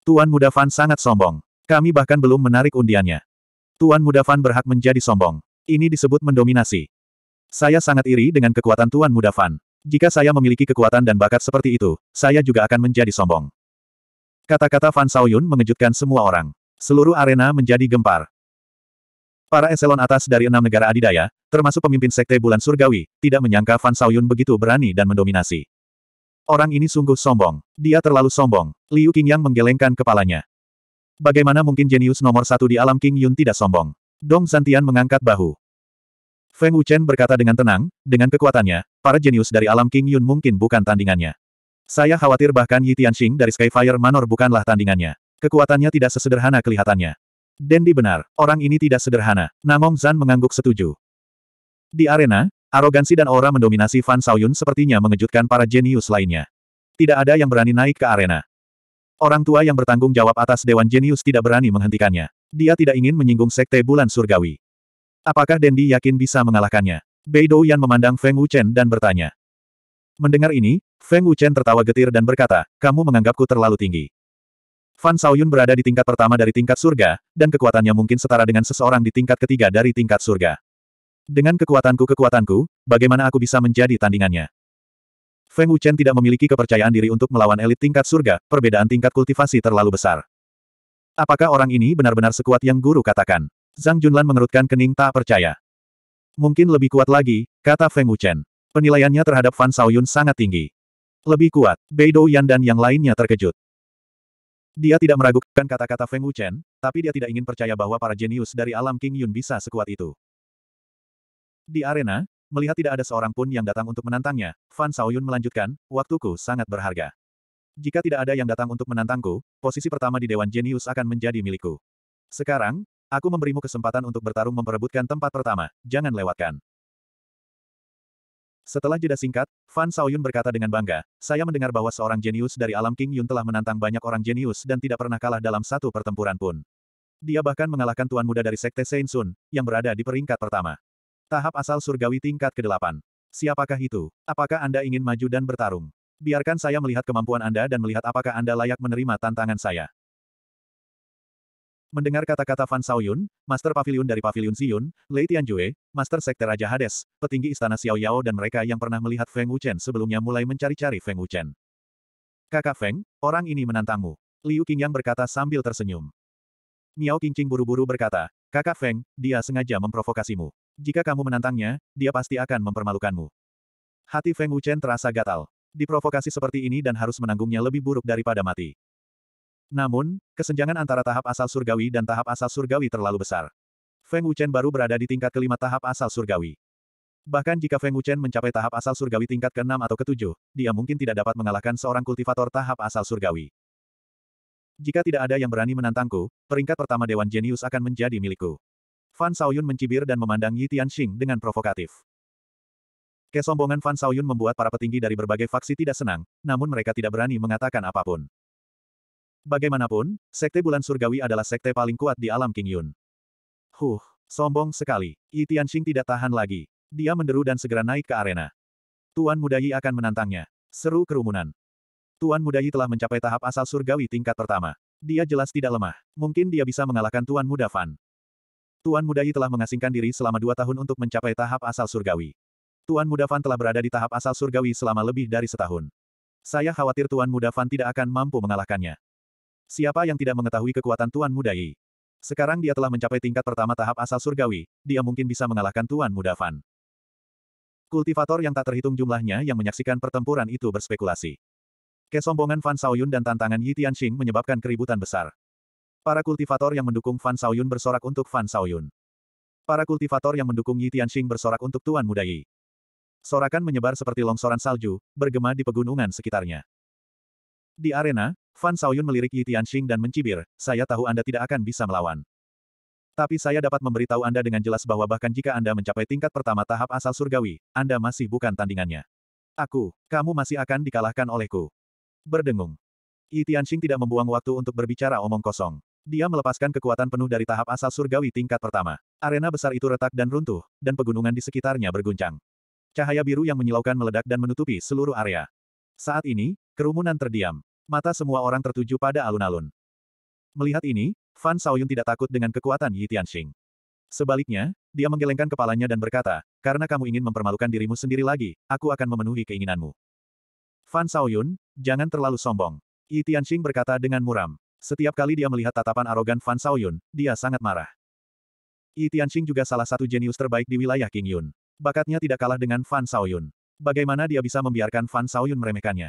Tuan Muda Fan sangat sombong. Kami bahkan belum menarik undiannya. Tuan Muda Fan berhak menjadi sombong. Ini disebut mendominasi. Saya sangat iri dengan kekuatan Tuan Muda Fan. Jika saya memiliki kekuatan dan bakat seperti itu, saya juga akan menjadi sombong. Kata-kata Fan Saoyun mengejutkan semua orang. Seluruh arena menjadi gempar. Para eselon atas dari enam negara adidaya, termasuk pemimpin Sekte Bulan Surgawi, tidak menyangka Fan Saoyun begitu berani dan mendominasi. Orang ini sungguh sombong. Dia terlalu sombong. Liu Qingyang menggelengkan kepalanya. Bagaimana mungkin jenius nomor satu di alam King Yun tidak sombong? Dong Santian mengangkat bahu. Feng Wuchen berkata dengan tenang, dengan kekuatannya, para jenius dari alam King Yun mungkin bukan tandingannya. Saya khawatir bahkan Yi Tianxing dari Skyfire Manor bukanlah tandingannya. Kekuatannya tidak sesederhana kelihatannya. Dendi benar, orang ini tidak sederhana. Namong Zan mengangguk setuju. Di arena, Arogansi dan aura mendominasi Fan Saoyun sepertinya mengejutkan para jenius lainnya. Tidak ada yang berani naik ke arena. Orang tua yang bertanggung jawab atas Dewan Jenius tidak berani menghentikannya. Dia tidak ingin menyinggung Sekte Bulan Surgawi. Apakah Dendi yakin bisa mengalahkannya? Bei yang memandang Feng Wuchen dan bertanya. Mendengar ini, Feng Wuchen tertawa getir dan berkata, kamu menganggapku terlalu tinggi. Fan Saoyun berada di tingkat pertama dari tingkat surga, dan kekuatannya mungkin setara dengan seseorang di tingkat ketiga dari tingkat surga. Dengan kekuatanku-kekuatanku, bagaimana aku bisa menjadi tandingannya? Feng Wuchen tidak memiliki kepercayaan diri untuk melawan elit tingkat surga, perbedaan tingkat kultivasi terlalu besar. Apakah orang ini benar-benar sekuat yang guru katakan? Zhang Junlan mengerutkan kening tak percaya. Mungkin lebih kuat lagi, kata Feng Wuchen. Penilaiannya terhadap Fan Saoyun sangat tinggi. Lebih kuat, Beidou Yan dan yang lainnya terkejut. Dia tidak meragukan kata-kata Feng Wuchen, tapi dia tidak ingin percaya bahwa para jenius dari alam King Yun bisa sekuat itu. Di arena, melihat tidak ada seorang pun yang datang untuk menantangnya, Fan Saoyun melanjutkan, waktuku sangat berharga. Jika tidak ada yang datang untuk menantangku, posisi pertama di Dewan Jenius akan menjadi milikku. Sekarang, aku memberimu kesempatan untuk bertarung memperebutkan tempat pertama, jangan lewatkan. Setelah jeda singkat, Fan Saoyun berkata dengan bangga, saya mendengar bahwa seorang jenius dari alam King Yun telah menantang banyak orang jenius dan tidak pernah kalah dalam satu pertempuran pun. Dia bahkan mengalahkan tuan muda dari Sekte Sein Sun, yang berada di peringkat pertama. Tahap asal surgawi tingkat ke-8. Siapakah itu? Apakah Anda ingin maju dan bertarung? Biarkan saya melihat kemampuan Anda dan melihat apakah Anda layak menerima tantangan saya. Mendengar kata-kata Fan Saoyun, Master Pavilion dari Pavilion Siyun, Lei Tianjue, Master Sekte Raja Hades, petinggi Istana Xiao Yao dan mereka yang pernah melihat Feng Wuchen sebelumnya mulai mencari-cari Feng Wuchen. Kakak Feng, orang ini menantangmu. Liu Qingyang berkata sambil tersenyum. Miao Qingqing buru-buru berkata, Kakak Feng, dia sengaja memprovokasimu. Jika kamu menantangnya, dia pasti akan mempermalukanmu. Hati Feng Wuchen terasa gatal. Diprovokasi seperti ini dan harus menanggungnya lebih buruk daripada mati. Namun, kesenjangan antara tahap asal surgawi dan tahap asal surgawi terlalu besar. Feng Wuchen baru berada di tingkat kelima tahap asal surgawi. Bahkan jika Feng Wuchen mencapai tahap asal surgawi tingkat ke-6 atau ke-7, dia mungkin tidak dapat mengalahkan seorang kultivator tahap asal surgawi. Jika tidak ada yang berani menantangku, peringkat pertama Dewan Jenius akan menjadi milikku. Fan Saoyun mencibir dan memandang Yi Tianxing dengan provokatif. Kesombongan Fan Saoyun membuat para petinggi dari berbagai faksi tidak senang, namun mereka tidak berani mengatakan apapun. Bagaimanapun, Sekte Bulan Surgawi adalah sekte paling kuat di alam King Yun. Huh, sombong sekali. Yi Tianxing tidak tahan lagi. Dia menderu dan segera naik ke arena. Tuan Muda Yi akan menantangnya. Seru kerumunan. Tuan Muda Yi telah mencapai tahap asal surgawi tingkat pertama. Dia jelas tidak lemah. Mungkin dia bisa mengalahkan Tuan Muda Fan. Tuan Muda Yi telah mengasingkan diri selama dua tahun untuk mencapai tahap asal surgawi. Tuan Muda Fan telah berada di tahap asal surgawi selama lebih dari setahun. Saya khawatir Tuan Muda Fan tidak akan mampu mengalahkannya. Siapa yang tidak mengetahui kekuatan Tuan Muda Yi? Sekarang dia telah mencapai tingkat pertama tahap asal surgawi, dia mungkin bisa mengalahkan Tuan Muda Fan. Kultivator yang tak terhitung jumlahnya yang menyaksikan pertempuran itu berspekulasi. Kesombongan Fan Saoyun dan tantangan Yi Tianxing menyebabkan keributan besar. Para kultivator yang mendukung Fan Xiaoyun bersorak untuk Fan Xiaoyun. Para kultivator yang mendukung Yi Tianxing bersorak untuk Tuan Muda Yi. Sorakan menyebar seperti longsoran salju, bergema di pegunungan sekitarnya. Di arena, Fan Xiaoyun melirik Yi Tianxing dan mencibir, saya tahu Anda tidak akan bisa melawan. Tapi saya dapat memberitahu Anda dengan jelas bahwa bahkan jika Anda mencapai tingkat pertama tahap asal surgawi, Anda masih bukan tandingannya. Aku, kamu masih akan dikalahkan olehku. Berdengung. Yi Tianxing tidak membuang waktu untuk berbicara omong kosong. Dia melepaskan kekuatan penuh dari tahap asal surgawi tingkat pertama. Arena besar itu retak dan runtuh, dan pegunungan di sekitarnya berguncang. Cahaya biru yang menyilaukan meledak dan menutupi seluruh area. Saat ini, kerumunan terdiam. Mata semua orang tertuju pada alun-alun. Melihat ini, Fan Saoyun tidak takut dengan kekuatan Yi Tianxing. Sebaliknya, dia menggelengkan kepalanya dan berkata, karena kamu ingin mempermalukan dirimu sendiri lagi, aku akan memenuhi keinginanmu. Fan Saoyun, jangan terlalu sombong. Yi Tianxing berkata dengan muram. Setiap kali dia melihat tatapan arogan Fan Saoyun, dia sangat marah. Yi Tianxing juga salah satu jenius terbaik di wilayah King Yun. Bakatnya tidak kalah dengan Fan Saoyun. Bagaimana dia bisa membiarkan Fan Saoyun meremehkannya?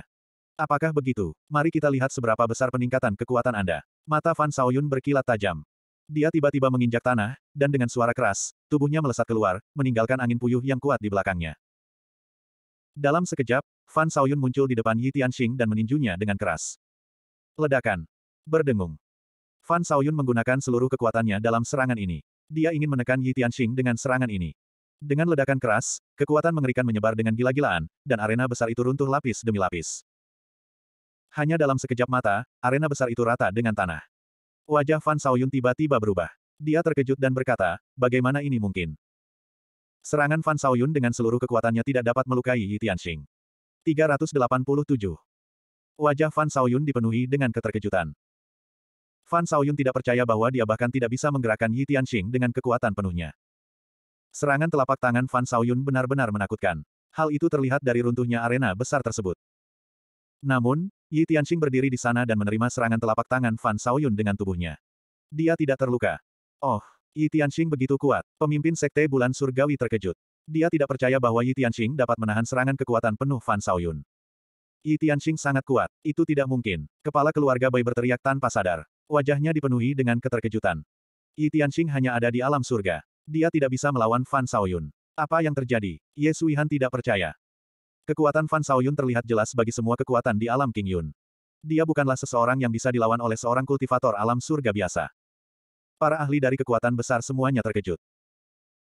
Apakah begitu? Mari kita lihat seberapa besar peningkatan kekuatan Anda. Mata Fan Saoyun berkilat tajam. Dia tiba-tiba menginjak tanah, dan dengan suara keras, tubuhnya melesat keluar, meninggalkan angin puyuh yang kuat di belakangnya. Dalam sekejap, Fan Saoyun muncul di depan Yi Tianxing dan meninjunya dengan keras. Ledakan. Berdengung. Fan Saoyun menggunakan seluruh kekuatannya dalam serangan ini. Dia ingin menekan Yi Tianxing dengan serangan ini. Dengan ledakan keras, kekuatan mengerikan menyebar dengan gila-gilaan, dan arena besar itu runtuh lapis demi lapis. Hanya dalam sekejap mata, arena besar itu rata dengan tanah. Wajah Fan Saoyun tiba-tiba berubah. Dia terkejut dan berkata, bagaimana ini mungkin? Serangan Fan Saoyun dengan seluruh kekuatannya tidak dapat melukai Yi Tianxing. 387. Wajah Fan Saoyun dipenuhi dengan keterkejutan. Fan Saoyun tidak percaya bahwa dia bahkan tidak bisa menggerakkan Yi Tianxing dengan kekuatan penuhnya. Serangan telapak tangan Fan Saoyun benar-benar menakutkan. Hal itu terlihat dari runtuhnya arena besar tersebut. Namun, Yi Tianxing berdiri di sana dan menerima serangan telapak tangan Fan Saoyun dengan tubuhnya. Dia tidak terluka. Oh, Yi Tianxing begitu kuat. Pemimpin Sekte Bulan Surgawi terkejut. Dia tidak percaya bahwa Yi Tianxing dapat menahan serangan kekuatan penuh Fan Saoyun. Yi Tianxing sangat kuat. Itu tidak mungkin. Kepala keluarga Bai berteriak tanpa sadar. Wajahnya dipenuhi dengan keterkejutan. Yi Tianxing hanya ada di alam surga. Dia tidak bisa melawan Fan Saoyun. Apa yang terjadi? Ye Suihan tidak percaya. Kekuatan Fan Saoyun terlihat jelas bagi semua kekuatan di alam King Yun. Dia bukanlah seseorang yang bisa dilawan oleh seorang kultivator alam surga biasa. Para ahli dari kekuatan besar semuanya terkejut.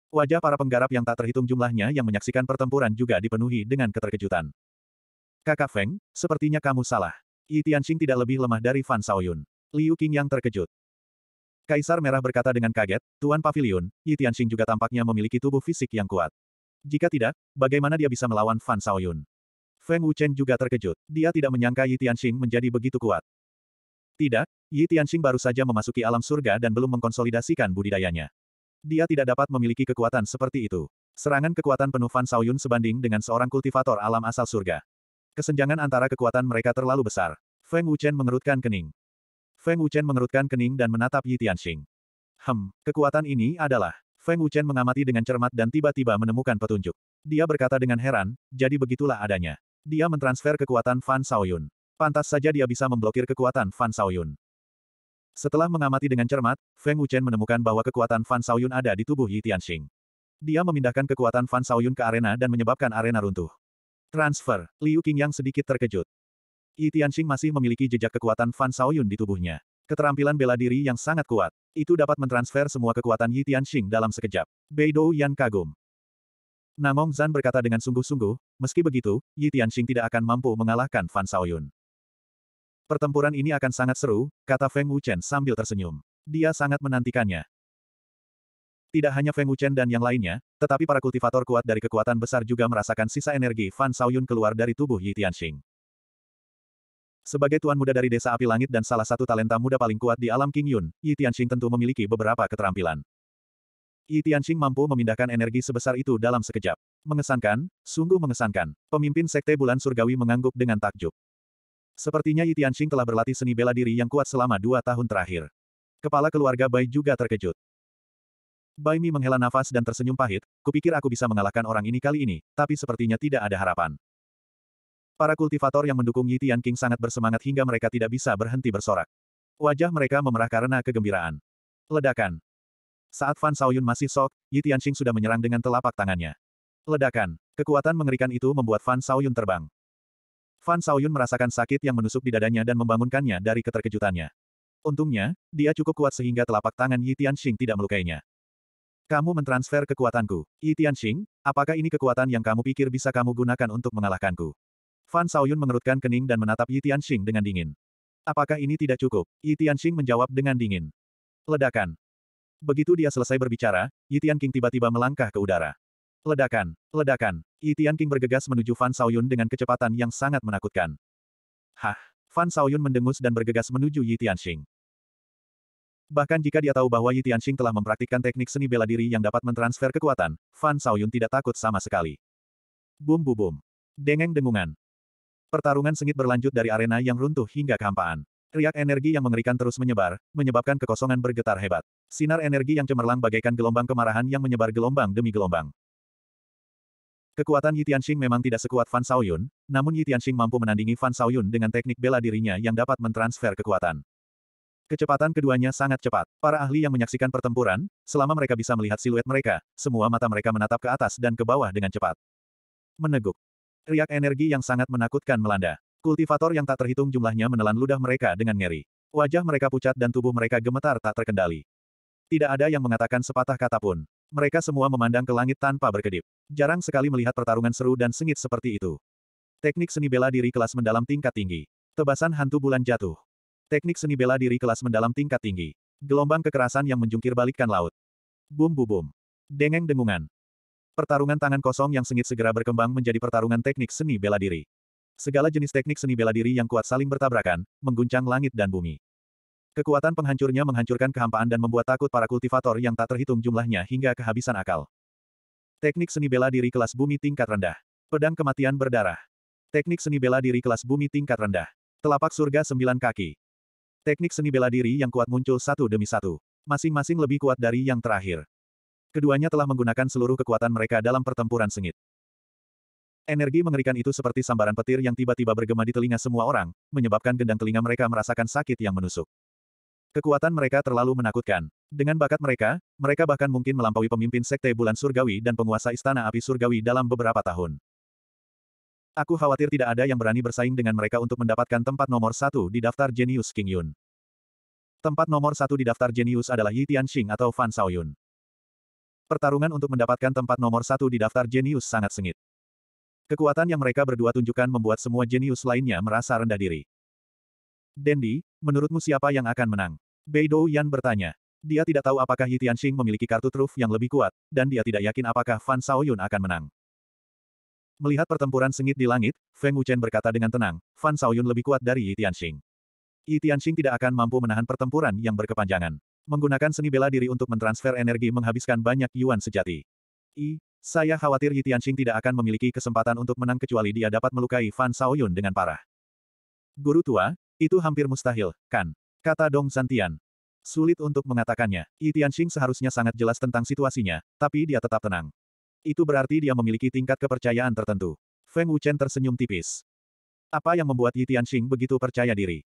Wajah para penggarap yang tak terhitung jumlahnya yang menyaksikan pertempuran juga dipenuhi dengan keterkejutan. Kakak Feng, sepertinya kamu salah. Yi Tianxing tidak lebih lemah dari Fan Saoyun. Liu Qing yang terkejut. Kaisar Merah berkata dengan kaget, Tuan Pavilion, Yi Tianxing juga tampaknya memiliki tubuh fisik yang kuat. Jika tidak, bagaimana dia bisa melawan Fan Xiaoyun? Feng Wuchen juga terkejut. Dia tidak menyangka Yi Tianxing menjadi begitu kuat. Tidak, Yi Tianxing baru saja memasuki alam surga dan belum mengkonsolidasikan budidayanya. Dia tidak dapat memiliki kekuatan seperti itu. Serangan kekuatan penuh Fan Xiaoyun sebanding dengan seorang kultivator alam asal surga. Kesenjangan antara kekuatan mereka terlalu besar. Feng Wuchen mengerutkan kening. Feng Wuchen mengerutkan kening dan menatap Yi Tianxing. Hem, kekuatan ini adalah. Feng Wuchen mengamati dengan cermat dan tiba-tiba menemukan petunjuk. Dia berkata dengan heran, jadi begitulah adanya. Dia mentransfer kekuatan Fan Saoyun. Pantas saja dia bisa memblokir kekuatan Fan Saoyun. Setelah mengamati dengan cermat, Feng Wuchen menemukan bahwa kekuatan Fan Saoyun ada di tubuh Yi Tianxing. Dia memindahkan kekuatan Fan Saoyun ke arena dan menyebabkan arena runtuh. Transfer, Liu Qingyang sedikit terkejut. Yi Tianxing masih memiliki jejak kekuatan Fan Shaoyun di tubuhnya. Keterampilan bela diri yang sangat kuat. Itu dapat mentransfer semua kekuatan Yi Tianxing dalam sekejap. Bei Dou Yan kagum. Namong Zan berkata dengan sungguh-sungguh, meski begitu, Yi Tianxing tidak akan mampu mengalahkan Fan Shaoyun. Pertempuran ini akan sangat seru, kata Feng Wuchen sambil tersenyum. Dia sangat menantikannya. Tidak hanya Feng Wuchen dan yang lainnya, tetapi para kultivator kuat dari kekuatan besar juga merasakan sisa energi Fan Shaoyun keluar dari tubuh Yi Tianxing. Sebagai tuan muda dari desa api langit dan salah satu talenta muda paling kuat di alam King Yun, Yi Tianxing tentu memiliki beberapa keterampilan. Yi Tianxing mampu memindahkan energi sebesar itu dalam sekejap. Mengesankan, sungguh mengesankan. Pemimpin Sekte Bulan Surgawi mengangguk dengan takjub. Sepertinya Yi Tianxing telah berlatih seni bela diri yang kuat selama dua tahun terakhir. Kepala keluarga Bai juga terkejut. Bai Mi menghela nafas dan tersenyum pahit, kupikir aku bisa mengalahkan orang ini kali ini, tapi sepertinya tidak ada harapan. Para kultivator yang mendukung Yi Tian King sangat bersemangat hingga mereka tidak bisa berhenti bersorak. Wajah mereka memerah karena kegembiraan. Ledakan. Saat Fan Saoyun masih sok, Yi Tianxing sudah menyerang dengan telapak tangannya. Ledakan. Kekuatan mengerikan itu membuat Fan Saoyun terbang. Fan Saoyun merasakan sakit yang menusuk di dadanya dan membangunkannya dari keterkejutannya. Untungnya, dia cukup kuat sehingga telapak tangan Yi Tianxing tidak melukainya. Kamu mentransfer kekuatanku. Yi Tianxing, apakah ini kekuatan yang kamu pikir bisa kamu gunakan untuk mengalahkanku? Fan Saoyun mengerutkan kening dan menatap Yi Tianxing dengan dingin. Apakah ini tidak cukup? Yi Tianxing menjawab dengan dingin. Ledakan. Begitu dia selesai berbicara, Yi Tianqing tiba-tiba melangkah ke udara. Ledakan, ledakan. Yi Tianqing bergegas menuju Fan Saoyun dengan kecepatan yang sangat menakutkan. Hah! Fan Saoyun mendengus dan bergegas menuju Yi Tianxing. Bahkan jika dia tahu bahwa Yi Tianxing telah mempraktikkan teknik seni bela diri yang dapat mentransfer kekuatan, Fan Saoyun tidak takut sama sekali. Bum bum bum. Dengeng dengungan. Pertarungan sengit berlanjut dari arena yang runtuh hingga kampaan. Riak energi yang mengerikan terus menyebar, menyebabkan kekosongan bergetar hebat. Sinar energi yang cemerlang bagaikan gelombang kemarahan yang menyebar gelombang demi gelombang. Kekuatan Yi Tianxing memang tidak sekuat Fan Shaoyun, namun Yi Tianxing mampu menandingi Fan Shaoyun dengan teknik bela dirinya yang dapat mentransfer kekuatan. Kecepatan keduanya sangat cepat. Para ahli yang menyaksikan pertempuran, selama mereka bisa melihat siluet mereka, semua mata mereka menatap ke atas dan ke bawah dengan cepat. Meneguk. Riak energi yang sangat menakutkan melanda. Kultivator yang tak terhitung jumlahnya menelan ludah mereka dengan ngeri. Wajah mereka pucat dan tubuh mereka gemetar tak terkendali. Tidak ada yang mengatakan sepatah kata pun. Mereka semua memandang ke langit tanpa berkedip. Jarang sekali melihat pertarungan seru dan sengit seperti itu. Teknik seni bela diri kelas mendalam tingkat tinggi. Tebasan hantu bulan jatuh. Teknik seni bela diri kelas mendalam tingkat tinggi. Gelombang kekerasan yang menjungkir balikkan laut. Bum bum bum. Dengeng dengungan. Pertarungan tangan kosong yang sengit segera berkembang menjadi pertarungan teknik seni bela diri. Segala jenis teknik seni bela diri yang kuat saling bertabrakan, mengguncang langit dan bumi. Kekuatan penghancurnya menghancurkan kehampaan dan membuat takut para kultivator yang tak terhitung jumlahnya hingga kehabisan akal. Teknik seni bela diri kelas bumi tingkat rendah. Pedang kematian berdarah. Teknik seni bela diri kelas bumi tingkat rendah. Telapak surga sembilan kaki. Teknik seni bela diri yang kuat muncul satu demi satu. Masing-masing lebih kuat dari yang terakhir. Keduanya telah menggunakan seluruh kekuatan mereka dalam pertempuran sengit. Energi mengerikan itu seperti sambaran petir yang tiba-tiba bergema di telinga semua orang, menyebabkan gendang telinga mereka merasakan sakit yang menusuk. Kekuatan mereka terlalu menakutkan. Dengan bakat mereka, mereka bahkan mungkin melampaui pemimpin sekte bulan surgawi dan penguasa istana api surgawi dalam beberapa tahun. Aku khawatir tidak ada yang berani bersaing dengan mereka untuk mendapatkan tempat nomor satu di daftar jenius King Yun. Tempat nomor satu di daftar jenius adalah Yi Tianxing atau Fan Xiaoyun. Pertarungan untuk mendapatkan tempat nomor satu di daftar jenius sangat sengit. Kekuatan yang mereka berdua tunjukkan membuat semua jenius lainnya merasa rendah diri. Dendi, menurutmu siapa yang akan menang? Beidou Yan bertanya. Dia tidak tahu apakah Yi Tianxing memiliki kartu truf yang lebih kuat, dan dia tidak yakin apakah Fan Xiaoyun akan menang. Melihat pertempuran sengit di langit, Feng Wuchen berkata dengan tenang, Fan Xiaoyun lebih kuat dari Yi Tianxing. Yi Tianxing tidak akan mampu menahan pertempuran yang berkepanjangan. Menggunakan seni bela diri untuk mentransfer energi menghabiskan banyak yuan sejati. I, saya khawatir Yi Tianxing tidak akan memiliki kesempatan untuk menang kecuali dia dapat melukai Fan Shaoyun dengan parah. Guru tua, itu hampir mustahil, kan? Kata Dong Santian. Sulit untuk mengatakannya. Yi Tianxing seharusnya sangat jelas tentang situasinya, tapi dia tetap tenang. Itu berarti dia memiliki tingkat kepercayaan tertentu. Feng Wuchen tersenyum tipis. Apa yang membuat Yi Tianxing begitu percaya diri?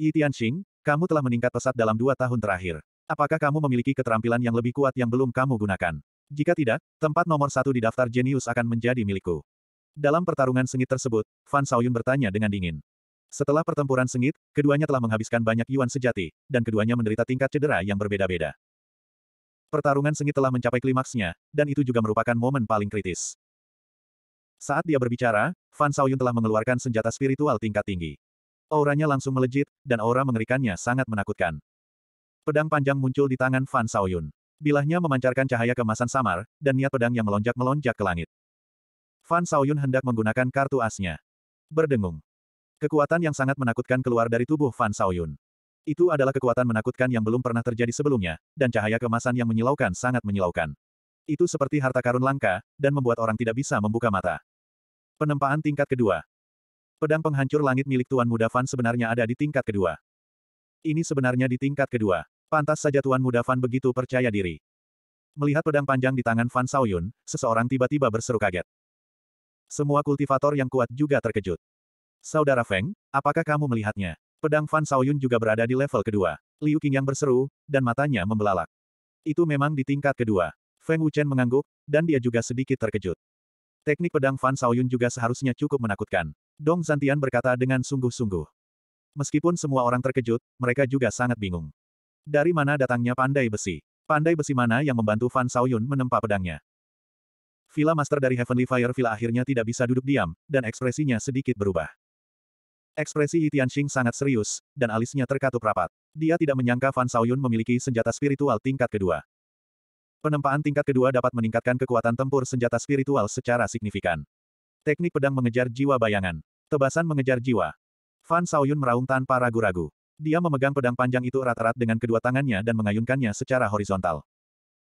Yi Tianxing, kamu telah meningkat pesat dalam dua tahun terakhir. Apakah kamu memiliki keterampilan yang lebih kuat yang belum kamu gunakan? Jika tidak, tempat nomor satu di daftar jenius akan menjadi milikku. Dalam pertarungan sengit tersebut, Fan Saoyun bertanya dengan dingin. Setelah pertempuran sengit, keduanya telah menghabiskan banyak yuan sejati, dan keduanya menderita tingkat cedera yang berbeda-beda. Pertarungan sengit telah mencapai klimaksnya, dan itu juga merupakan momen paling kritis. Saat dia berbicara, Fan Saoyun telah mengeluarkan senjata spiritual tingkat tinggi. Auranya langsung melejit, dan aura mengerikannya sangat menakutkan. Pedang panjang muncul di tangan Fan Saoyun. Bilahnya memancarkan cahaya kemasan samar, dan niat pedang yang melonjak-melonjak ke langit. Fan Saoyun hendak menggunakan kartu asnya. Berdengung. Kekuatan yang sangat menakutkan keluar dari tubuh Fan Saoyun. Itu adalah kekuatan menakutkan yang belum pernah terjadi sebelumnya, dan cahaya kemasan yang menyilaukan sangat menyilaukan. Itu seperti harta karun langka, dan membuat orang tidak bisa membuka mata. Penempaan tingkat kedua, Pedang penghancur langit milik Tuan Muda Fan sebenarnya ada di tingkat kedua. Ini sebenarnya di tingkat kedua. Pantas saja Tuan Muda Fan begitu percaya diri. Melihat pedang panjang di tangan Fan Saoyun, seseorang tiba-tiba berseru kaget. Semua kultivator yang kuat juga terkejut. Saudara Feng, apakah kamu melihatnya? Pedang Fan Saoyun juga berada di level kedua. Liu yang berseru, dan matanya membelalak. Itu memang di tingkat kedua. Feng Wuchen mengangguk, dan dia juga sedikit terkejut. Teknik pedang Fan Saoyun juga seharusnya cukup menakutkan. Dong Zantian berkata dengan sungguh-sungguh. Meskipun semua orang terkejut, mereka juga sangat bingung. Dari mana datangnya pandai besi? Pandai besi mana yang membantu Fan Saoyun menempa pedangnya? Villa Master dari Heavenly Fire Villa akhirnya tidak bisa duduk diam, dan ekspresinya sedikit berubah. Ekspresi Yi Tianxing sangat serius, dan alisnya terkatup rapat. Dia tidak menyangka Fan Saoyun memiliki senjata spiritual tingkat kedua. Penempaan tingkat kedua dapat meningkatkan kekuatan tempur senjata spiritual secara signifikan. Teknik pedang mengejar jiwa bayangan. Tebasan mengejar jiwa. Fan Saoyun meraung tanpa ragu-ragu. Dia memegang pedang panjang itu erat-erat dengan kedua tangannya dan mengayunkannya secara horizontal.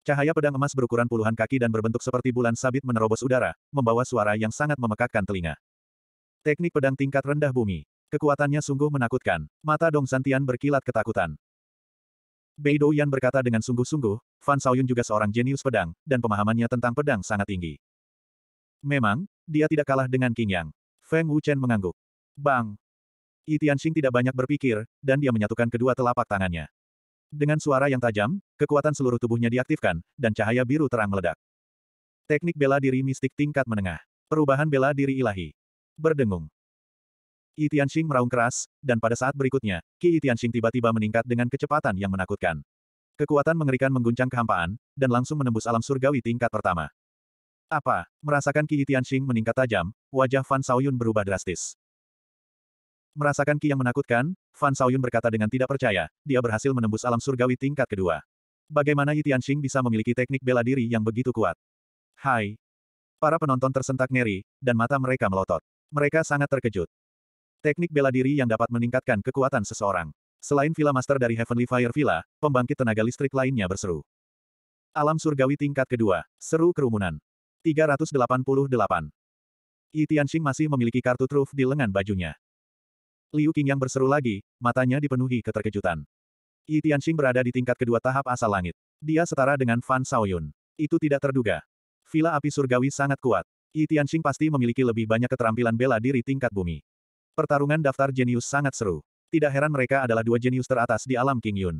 Cahaya pedang emas berukuran puluhan kaki dan berbentuk seperti bulan sabit menerobos udara, membawa suara yang sangat memekakkan telinga. Teknik pedang tingkat rendah bumi. Kekuatannya sungguh menakutkan. Mata Dong Santian berkilat ketakutan. Bei Yan berkata dengan sungguh-sungguh, Fan Saoyun juga seorang jenius pedang, dan pemahamannya tentang pedang sangat tinggi. Memang, dia tidak kalah dengan King Yang. Feng Wuchen mengangguk. Bang! Yi Tianxing tidak banyak berpikir, dan dia menyatukan kedua telapak tangannya. Dengan suara yang tajam, kekuatan seluruh tubuhnya diaktifkan, dan cahaya biru terang meledak. Teknik bela diri mistik tingkat menengah. Perubahan bela diri ilahi. Berdengung. Yi Tianxing meraung keras, dan pada saat berikutnya, Qi Yi Tianxing tiba-tiba meningkat dengan kecepatan yang menakutkan. Kekuatan mengerikan mengguncang kehampaan, dan langsung menembus alam surgawi tingkat pertama. Apa? Merasakan Qi Tianxing meningkat tajam, wajah Fan Saoyun berubah drastis. Merasakan Qi yang menakutkan, Fan Saoyun berkata dengan tidak percaya, dia berhasil menembus alam surgawi tingkat kedua. Bagaimana Yi Tianxing bisa memiliki teknik bela diri yang begitu kuat? Hai. Para penonton tersentak ngeri, dan mata mereka melotot. Mereka sangat terkejut. Teknik bela diri yang dapat meningkatkan kekuatan seseorang. Selain Villa Master dari Heavenly Fire Villa, pembangkit tenaga listrik lainnya berseru. Alam surgawi tingkat kedua, seru kerumunan. 388. Yi Tianxing masih memiliki kartu truf di lengan bajunya. Liu Qing yang berseru lagi, matanya dipenuhi keterkejutan. Yi Tianxing berada di tingkat kedua tahap asal langit. Dia setara dengan Fan Xiaoyun. Itu tidak terduga. Vila api surgawi sangat kuat. Yi Tianxing pasti memiliki lebih banyak keterampilan bela diri tingkat bumi. Pertarungan daftar jenius sangat seru. Tidak heran mereka adalah dua jenius teratas di alam King Yun.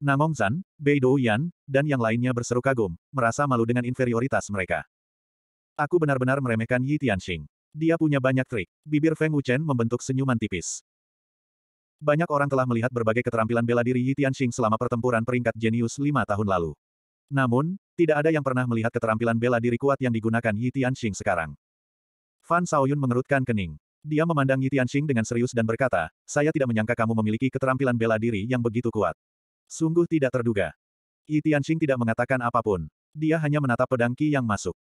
Namong Zan, Bei Dou dan yang lainnya berseru kagum, merasa malu dengan inferioritas mereka. Aku benar-benar meremehkan Yi Tianxing. Dia punya banyak trik. Bibir Feng Wuchen membentuk senyuman tipis. Banyak orang telah melihat berbagai keterampilan bela diri Yi Tianxing selama pertempuran peringkat jenius lima tahun lalu. Namun, tidak ada yang pernah melihat keterampilan bela diri kuat yang digunakan Yi Tianxing sekarang. Fan Saoyun mengerutkan kening. Dia memandang Yi Tianxing dengan serius dan berkata, saya tidak menyangka kamu memiliki keterampilan bela diri yang begitu kuat. Sungguh tidak terduga. Yi Tianxing tidak mengatakan apapun. Dia hanya menatap pedang Qi yang masuk.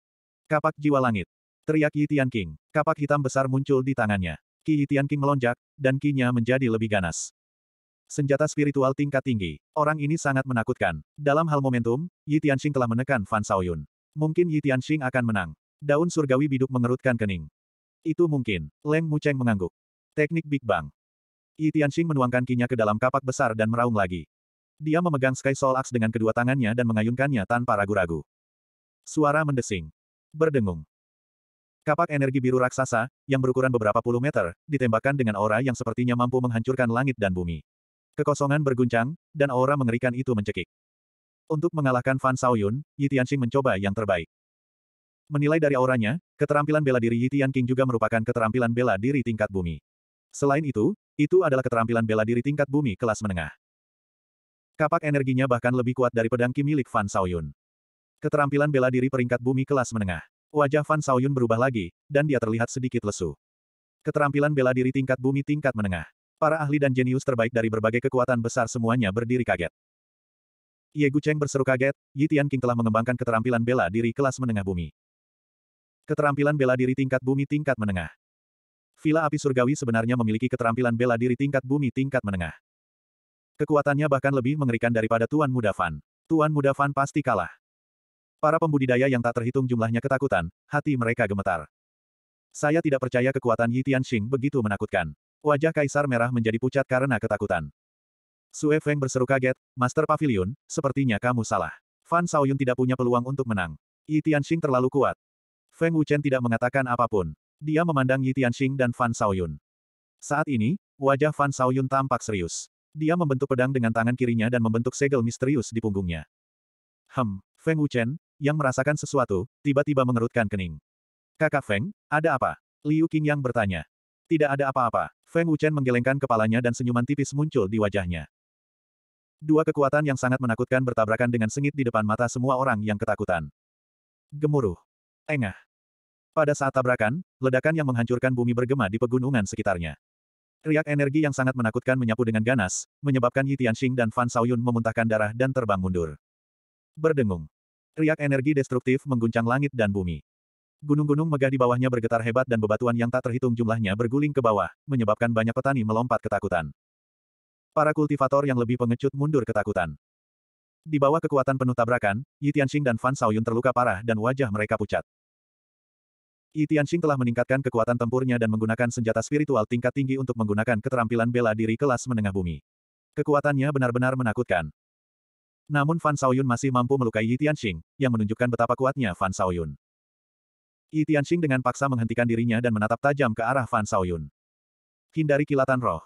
Kapak jiwa langit. Teriak Yi Tianqing. Kapak hitam besar muncul di tangannya. Qi Yi Tianqing melonjak, dan Qi-nya menjadi lebih ganas. Senjata spiritual tingkat tinggi. Orang ini sangat menakutkan. Dalam hal momentum, Yi Tianxing telah menekan Fan Xiaoyun. Mungkin Yi Tianxing akan menang. Daun surgawi biduk mengerutkan kening. Itu mungkin. Leng Mucheng mengangguk. Teknik Big Bang. Yi Tianxing menuangkan kinya ke dalam kapak besar dan meraung lagi. Dia memegang Sky Soul Axe dengan kedua tangannya dan mengayunkannya tanpa ragu-ragu. Suara mendesing. Berdengung. Kapak energi biru raksasa, yang berukuran beberapa puluh meter, ditembakkan dengan aura yang sepertinya mampu menghancurkan langit dan bumi. Kekosongan berguncang, dan aura mengerikan itu mencekik. Untuk mengalahkan Fan Saoyun, Yi Tianxing mencoba yang terbaik. Menilai dari auranya, keterampilan bela diri Yi Tianqing juga merupakan keterampilan bela diri tingkat bumi. Selain itu, itu adalah keterampilan bela diri tingkat bumi kelas menengah. Kapak energinya bahkan lebih kuat dari pedang Ki milik Fan Saoyun. Keterampilan bela diri peringkat bumi kelas menengah. Wajah Fan Saoyun berubah lagi, dan dia terlihat sedikit lesu. Keterampilan bela diri tingkat bumi tingkat menengah. Para ahli dan jenius terbaik dari berbagai kekuatan besar semuanya berdiri kaget. Ye Gucheng berseru kaget, Yi Tian King telah mengembangkan keterampilan bela diri kelas menengah bumi. Keterampilan bela diri tingkat bumi tingkat menengah. Villa api surgawi sebenarnya memiliki keterampilan bela diri tingkat bumi tingkat menengah. Kekuatannya bahkan lebih mengerikan daripada Tuan Muda Fan. Tuan Muda Fan pasti kalah. Para pembudidaya yang tak terhitung jumlahnya ketakutan, hati mereka gemetar. Saya tidak percaya kekuatan Yi Tianxing begitu menakutkan. Wajah Kaisar Merah menjadi pucat karena ketakutan. Sue Feng berseru kaget, Master Pavilion, sepertinya kamu salah. Fan Saoyun tidak punya peluang untuk menang. Yi Tianxing terlalu kuat. Feng Wuchen tidak mengatakan apapun. Dia memandang Yi Tianxing dan Fan Saoyun. Saat ini, wajah Fan Saoyun tampak serius. Dia membentuk pedang dengan tangan kirinya dan membentuk segel misterius di punggungnya. Hem, Feng Wuchen, yang merasakan sesuatu, tiba-tiba mengerutkan kening. Kakak Feng, ada apa? Liu yang bertanya. Tidak ada apa-apa. Feng Wuchen menggelengkan kepalanya dan senyuman tipis muncul di wajahnya. Dua kekuatan yang sangat menakutkan bertabrakan dengan sengit di depan mata semua orang yang ketakutan. Gemuruh. Engah. Pada saat tabrakan, ledakan yang menghancurkan bumi bergema di pegunungan sekitarnya. Riak energi yang sangat menakutkan menyapu dengan ganas, menyebabkan Yi Tianxing dan Fan Xiaoyun memuntahkan darah dan terbang mundur. Berdengung. Riak energi destruktif mengguncang langit dan bumi. Gunung-gunung megah di bawahnya bergetar hebat dan bebatuan yang tak terhitung jumlahnya berguling ke bawah, menyebabkan banyak petani melompat ketakutan. Para kultivator yang lebih pengecut mundur ketakutan. Di bawah kekuatan penuh tabrakan, Yi Tianxing dan Fan Xiaoyun terluka parah dan wajah mereka pucat. Yi Tianxing telah meningkatkan kekuatan tempurnya dan menggunakan senjata spiritual tingkat tinggi untuk menggunakan keterampilan bela diri kelas menengah bumi. Kekuatannya benar-benar menakutkan. Namun Fan Shaoyun masih mampu melukai Yi Tianxing, yang menunjukkan betapa kuatnya Fan Shaoyun. Yi Tianxing dengan paksa menghentikan dirinya dan menatap tajam ke arah Fan Shaoyun. Hindari kilatan roh.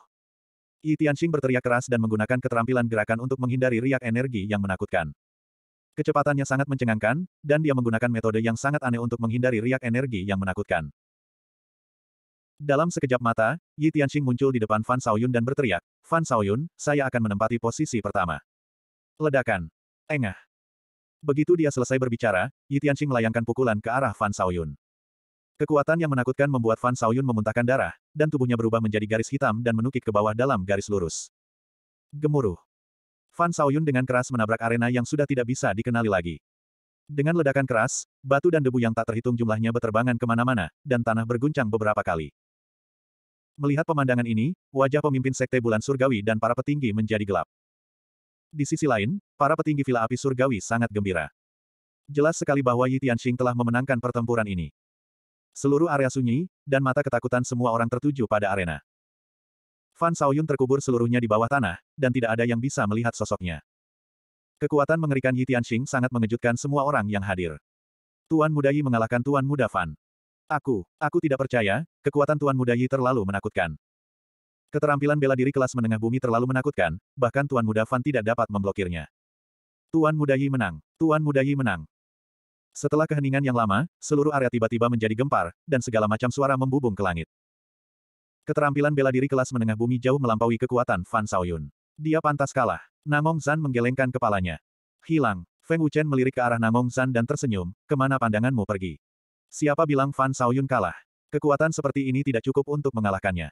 Yi Tianxing berteriak keras dan menggunakan keterampilan gerakan untuk menghindari riak energi yang menakutkan. Kecepatannya sangat mencengangkan, dan dia menggunakan metode yang sangat aneh untuk menghindari riak energi yang menakutkan. Dalam sekejap mata, Yi Tianxing muncul di depan Fan Xiaoyun dan berteriak, Fan Xiaoyun, saya akan menempati posisi pertama. Ledakan. Engah. Begitu dia selesai berbicara, Yi Tianxing melayangkan pukulan ke arah Fan Xiaoyun. Kekuatan yang menakutkan membuat Fan Xiaoyun memuntahkan darah, dan tubuhnya berubah menjadi garis hitam dan menukik ke bawah dalam garis lurus. Gemuruh. Fan Saoyun dengan keras menabrak arena yang sudah tidak bisa dikenali lagi. Dengan ledakan keras, batu dan debu yang tak terhitung jumlahnya beterbangan kemana-mana, dan tanah berguncang beberapa kali. Melihat pemandangan ini, wajah pemimpin Sekte Bulan Surgawi dan para petinggi menjadi gelap. Di sisi lain, para petinggi Vila Api Surgawi sangat gembira. Jelas sekali bahwa Yi Tianxing telah memenangkan pertempuran ini. Seluruh area sunyi, dan mata ketakutan semua orang tertuju pada arena. Fan Saoyun terkubur seluruhnya di bawah tanah, dan tidak ada yang bisa melihat sosoknya. Kekuatan mengerikan Yi Tianxing sangat mengejutkan semua orang yang hadir. Tuan Muda Yi mengalahkan Tuan Muda Fan. Aku, aku tidak percaya, kekuatan Tuan Muda Yi terlalu menakutkan. Keterampilan bela diri kelas menengah bumi terlalu menakutkan, bahkan Tuan Muda Fan tidak dapat memblokirnya. Tuan Muda Yi menang, Tuan Muda Yi menang. Setelah keheningan yang lama, seluruh area tiba-tiba menjadi gempar, dan segala macam suara membubung ke langit. Keterampilan bela diri kelas menengah bumi jauh melampaui kekuatan Fan Saoyun. Dia pantas kalah. Namong Zan menggelengkan kepalanya. Hilang. Feng Wuchen melirik ke arah Namong Zan dan tersenyum, kemana pandanganmu pergi? Siapa bilang Fan Saoyun kalah? Kekuatan seperti ini tidak cukup untuk mengalahkannya.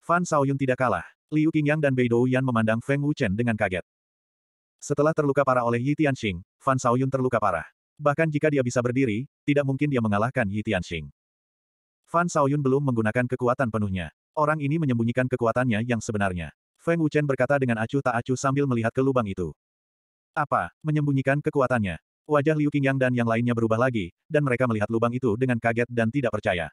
Fan Saoyun tidak kalah. Liu Qingyang dan Bei Yan memandang Feng Wuchen dengan kaget. Setelah terluka parah oleh Yi Tianxing, Fan Saoyun terluka parah. Bahkan jika dia bisa berdiri, tidak mungkin dia mengalahkan Yi Tianxing. Fan Saoyun belum menggunakan kekuatan penuhnya. Orang ini menyembunyikan kekuatannya yang sebenarnya. Feng Wuchen berkata dengan acuh tak acuh sambil melihat ke lubang itu. Apa? Menyembunyikan kekuatannya. Wajah Liu Qingyang dan yang lainnya berubah lagi, dan mereka melihat lubang itu dengan kaget dan tidak percaya.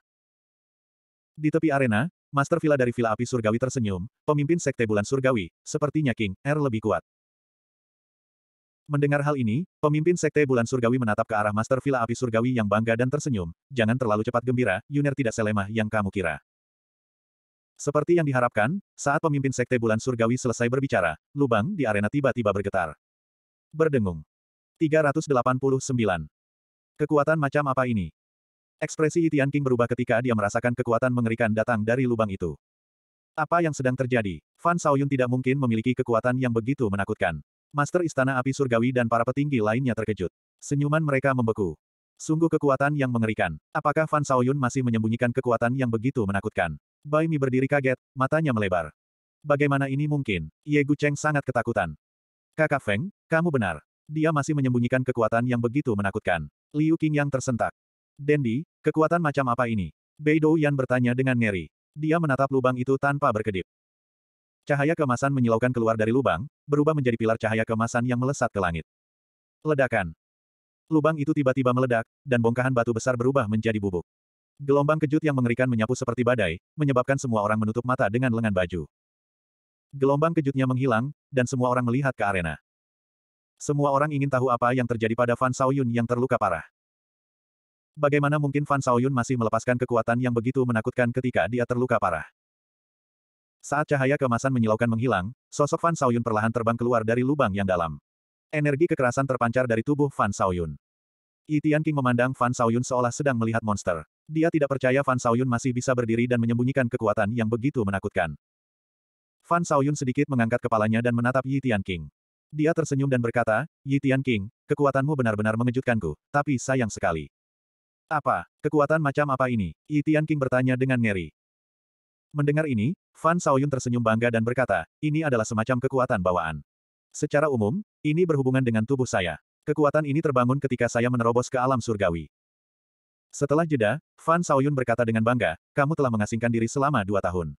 Di tepi arena, Master Villa dari Villa Api Surgawi tersenyum, pemimpin Sekte Bulan Surgawi, sepertinya King R er lebih kuat. Mendengar hal ini, pemimpin Sekte Bulan Surgawi menatap ke arah Master Villa Api Surgawi yang bangga dan tersenyum, jangan terlalu cepat gembira, Yuner tidak selemah yang kamu kira. Seperti yang diharapkan, saat pemimpin Sekte Bulan Surgawi selesai berbicara, lubang di arena tiba-tiba bergetar. Berdengung. 389. Kekuatan macam apa ini? Ekspresi Itian King berubah ketika dia merasakan kekuatan mengerikan datang dari lubang itu. Apa yang sedang terjadi? Fan Saoyun tidak mungkin memiliki kekuatan yang begitu menakutkan. Master Istana Api Surgawi dan para petinggi lainnya terkejut. Senyuman mereka membeku. Sungguh kekuatan yang mengerikan. Apakah Fan Saoyun masih menyembunyikan kekuatan yang begitu menakutkan? Bai berdiri kaget, matanya melebar. Bagaimana ini mungkin? Ye Gucheng sangat ketakutan. Kakak Feng, kamu benar. Dia masih menyembunyikan kekuatan yang begitu menakutkan. Liu King yang tersentak. Dendi, kekuatan macam apa ini? Bei Yan bertanya dengan ngeri. Dia menatap lubang itu tanpa berkedip. Cahaya kemasan menyilaukan keluar dari lubang, berubah menjadi pilar cahaya kemasan yang melesat ke langit. Ledakan. Lubang itu tiba-tiba meledak, dan bongkahan batu besar berubah menjadi bubuk. Gelombang kejut yang mengerikan menyapu seperti badai, menyebabkan semua orang menutup mata dengan lengan baju. Gelombang kejutnya menghilang, dan semua orang melihat ke arena. Semua orang ingin tahu apa yang terjadi pada Fan Saoyun yang terluka parah. Bagaimana mungkin Fan Saoyun masih melepaskan kekuatan yang begitu menakutkan ketika dia terluka parah? Saat cahaya kemasan menyilaukan menghilang, sosok Fan Saoyun perlahan terbang keluar dari lubang yang dalam. Energi kekerasan terpancar dari tubuh Fan Saoyun. Yi King memandang Fan Shaoyun seolah sedang melihat monster. Dia tidak percaya Fan Shaoyun masih bisa berdiri dan menyembunyikan kekuatan yang begitu menakutkan. Fan Shaoyun sedikit mengangkat kepalanya dan menatap Yi King. Dia tersenyum dan berkata, Yi King, kekuatanmu benar-benar mengejutkanku, tapi sayang sekali. Apa, kekuatan macam apa ini? Yi King bertanya dengan ngeri. Mendengar ini, Fan Shaoyun tersenyum bangga dan berkata, ini adalah semacam kekuatan bawaan. Secara umum, ini berhubungan dengan tubuh saya. Kekuatan ini terbangun ketika saya menerobos ke alam surgawi. Setelah jeda, Fan Saoyun berkata dengan bangga, kamu telah mengasingkan diri selama dua tahun.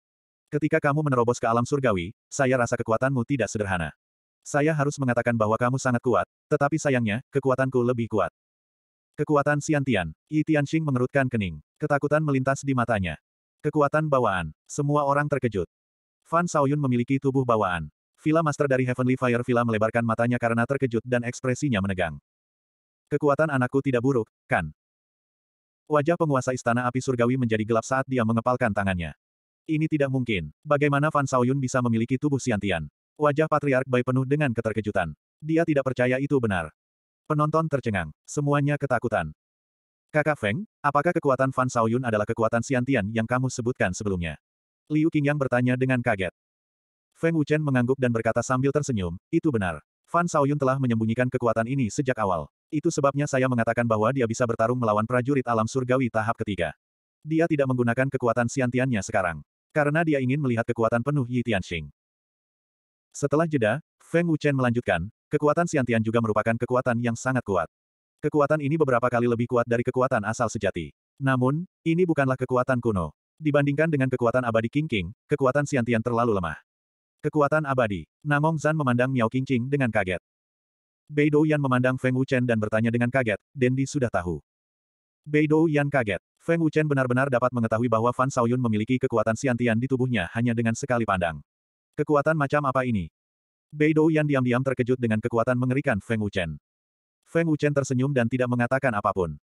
Ketika kamu menerobos ke alam surgawi, saya rasa kekuatanmu tidak sederhana. Saya harus mengatakan bahwa kamu sangat kuat, tetapi sayangnya, kekuatanku lebih kuat. Kekuatan Siantian, Yi Tianxing mengerutkan kening. Ketakutan melintas di matanya. Kekuatan bawaan, semua orang terkejut. Fan Saoyun memiliki tubuh bawaan. Villa Master dari Heavenly Fire Villa melebarkan matanya karena terkejut dan ekspresinya menegang. Kekuatan anakku tidak buruk, kan? Wajah penguasa istana api surgawi menjadi gelap saat dia mengepalkan tangannya. Ini tidak mungkin. Bagaimana Fan Saoyun bisa memiliki tubuh siantian? Wajah Patriark Bai penuh dengan keterkejutan. Dia tidak percaya itu benar. Penonton tercengang. Semuanya ketakutan. Kakak Feng, apakah kekuatan Fan Saoyun adalah kekuatan siantian yang kamu sebutkan sebelumnya? Liu Qingyang bertanya dengan kaget. Feng Wuchen mengangguk dan berkata sambil tersenyum, itu benar. Fan Saoyun telah menyembunyikan kekuatan ini sejak awal. Itu sebabnya saya mengatakan bahwa dia bisa bertarung melawan prajurit alam surgawi tahap ketiga. Dia tidak menggunakan kekuatan siantiannya sekarang. Karena dia ingin melihat kekuatan penuh Yi Tianxing. Setelah jeda, Feng Wuchen melanjutkan, kekuatan siantian juga merupakan kekuatan yang sangat kuat. Kekuatan ini beberapa kali lebih kuat dari kekuatan asal sejati. Namun, ini bukanlah kekuatan kuno. Dibandingkan dengan kekuatan abadi King King, kekuatan siantian terlalu lemah. Kekuatan abadi. Namong Zan memandang Miao Qingqing dengan kaget. Beidou Yan memandang Feng Wuchen dan bertanya dengan kaget, Dendi sudah tahu. Beidou Yan kaget. Feng Wuchen benar-benar dapat mengetahui bahwa Fan Saoyun memiliki kekuatan siantian di tubuhnya hanya dengan sekali pandang. Kekuatan macam apa ini? Beidou Yan diam-diam terkejut dengan kekuatan mengerikan Feng Wuchen. Feng Wuchen tersenyum dan tidak mengatakan apapun.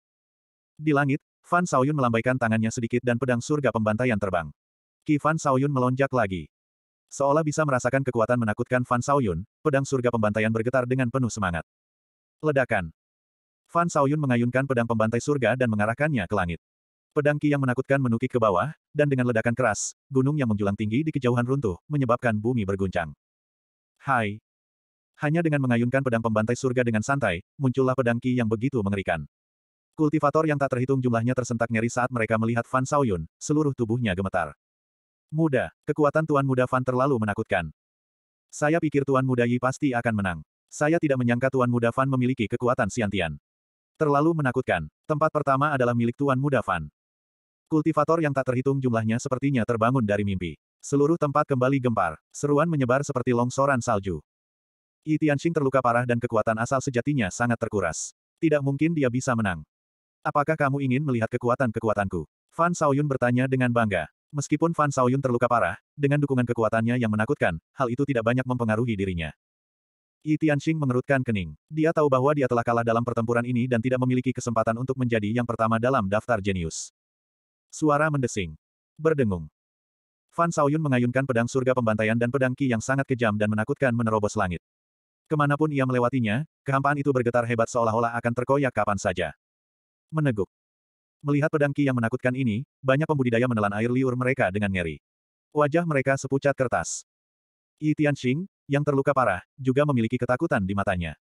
Di langit, Fan Saoyun melambaikan tangannya sedikit dan pedang surga pembantaian terbang. Ki Fan Xiaoyun melonjak lagi. Seolah bisa merasakan kekuatan menakutkan Fan Saoyun, pedang surga pembantaian bergetar dengan penuh semangat. Ledakan. Fan Saoyun mengayunkan pedang pembantai surga dan mengarahkannya ke langit. Pedang Ki yang menakutkan menukik ke bawah, dan dengan ledakan keras, gunung yang menjulang tinggi di kejauhan runtuh, menyebabkan bumi berguncang. Hai. Hanya dengan mengayunkan pedang pembantai surga dengan santai, muncullah pedang Ki yang begitu mengerikan. Kultivator yang tak terhitung jumlahnya tersentak nyeri saat mereka melihat Fan Saoyun, seluruh tubuhnya gemetar. Muda, kekuatan Tuan Muda Fan terlalu menakutkan. Saya pikir Tuan Muda Yi pasti akan menang. Saya tidak menyangka Tuan Muda Fan memiliki kekuatan Siantian. Terlalu menakutkan. Tempat pertama adalah milik Tuan Muda Fan. Kultivator yang tak terhitung jumlahnya sepertinya terbangun dari mimpi. Seluruh tempat kembali gempar. Seruan menyebar seperti longsoran salju. Yi Tianxing terluka parah dan kekuatan asal sejatinya sangat terkuras. Tidak mungkin dia bisa menang. Apakah kamu ingin melihat kekuatan-kekuatanku? Fan Saoyun bertanya dengan bangga. Meskipun Fan Saoyun terluka parah, dengan dukungan kekuatannya yang menakutkan, hal itu tidak banyak mempengaruhi dirinya. Yi Tianxing mengerutkan kening. Dia tahu bahwa dia telah kalah dalam pertempuran ini dan tidak memiliki kesempatan untuk menjadi yang pertama dalam daftar jenius. Suara mendesing. Berdengung. Fan Saoyun mengayunkan pedang surga pembantaian dan pedang Qi yang sangat kejam dan menakutkan menerobos langit. Kemanapun ia melewatinya, kehampaan itu bergetar hebat seolah-olah akan terkoyak kapan saja. Meneguk. Melihat pedang Ki yang menakutkan ini, banyak pembudidaya menelan air liur mereka dengan ngeri. Wajah mereka sepucat kertas. Yi Tianxing, yang terluka parah, juga memiliki ketakutan di matanya.